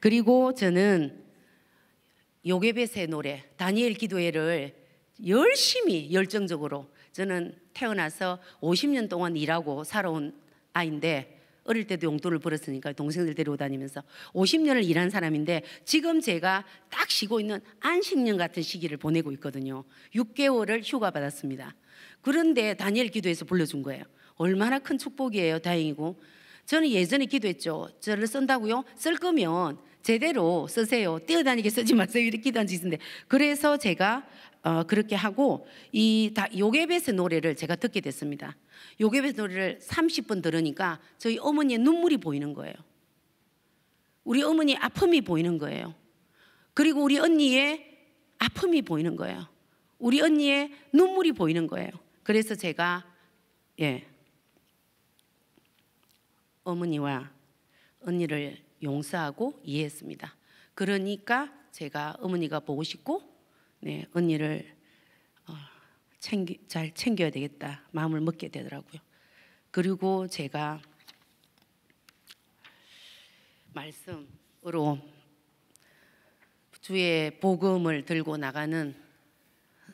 그리고 저는 요괴벳의 노래 다니엘 기도회를 열심히 열정적으로 저는 태어나서 50년 동안 일하고 살아온 아인데 어릴 때도 용돈을 벌었으니까 동생들 데리고 다니면서 50년을 일한 사람인데 지금 제가 딱 쉬고 있는 안식년 같은 시기를 보내고 있거든요. 6개월을 휴가 받았습니다. 그런데 다니엘 기도에서 불러준 거예요. 얼마나 큰 축복이에요. 다행이고. 저는 예전에 기도했죠. 저를 쓴다고요? 쓸 거면 제대로 쓰세요. 뛰어다니게 쓰지 마세요. 이렇게 기도한 적이 있는데 그래서 제가 어, 그렇게 하고 이 다, 요괴벳의 노래를 제가 듣게 됐습니다. 요괴벳 노래를 30분 들으니까 저희 어머니의 눈물이 보이는 거예요. 우리 어머니 아픔이 보이는 거예요. 그리고 우리 언니의 아픔이 보이는 거예요. 우리 언니의 눈물이 보이는 거예요. 그래서 제가 예 어머니와 언니를 용서하고 이해했습니다. 그러니까 제가 어머니가 보고 싶고 네, 언니를 어, 챙기, 잘 챙겨야 되겠다 마음을 먹게 되더라고요. 그리고 제가 말씀으로 주의 복음을 들고 나가는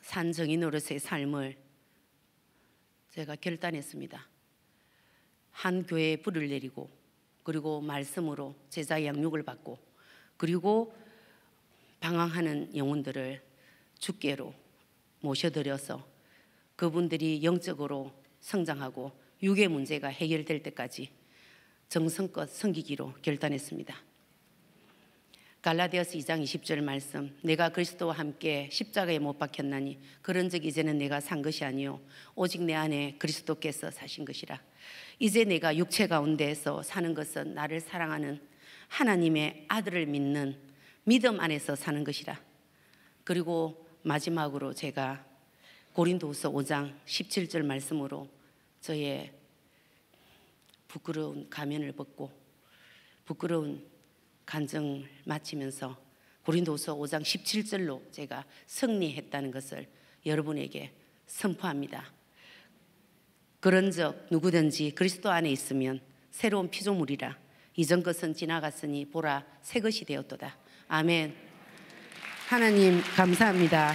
산정인으로서의 삶을 제가 결단했습니다. 한 교회에 불을 내리고 그리고 말씀으로 제자 양육을 받고 그리고 방황하는 영혼들을 주께로 모셔드려서 그분들이 영적으로 성장하고 육의 문제가 해결될 때까지 정성껏 섬기기로 결단했습니다. 갈라디아서 2장 20절 말씀 내가 그리스도와 함께 십자가에 못 박혔나니 그런 즉 이제는 내가 산 것이 아니요 오직 내 안에 그리스도께서 사신 것이라 이제 내가 육체 가운데에서 사는 것은 나를 사랑하는 하나님의 아들을 믿는 믿음 안에서 사는 것이라 그리고 마지막으로 제가 고린도후서 5장 17절 말씀으로 저의 부끄러운 가면을 벗고 부끄러운 간증을 마치면서 고린도후서 5장 17절로 제가 승리했다는 것을 여러분에게 선포합니다. 그런즉 누구든지 그리스도 안에 있으면 새로운 피조물이라 이전 것은 지나갔으니 보라 새 것이 되었도다. 아멘. 하나님 감사합니다.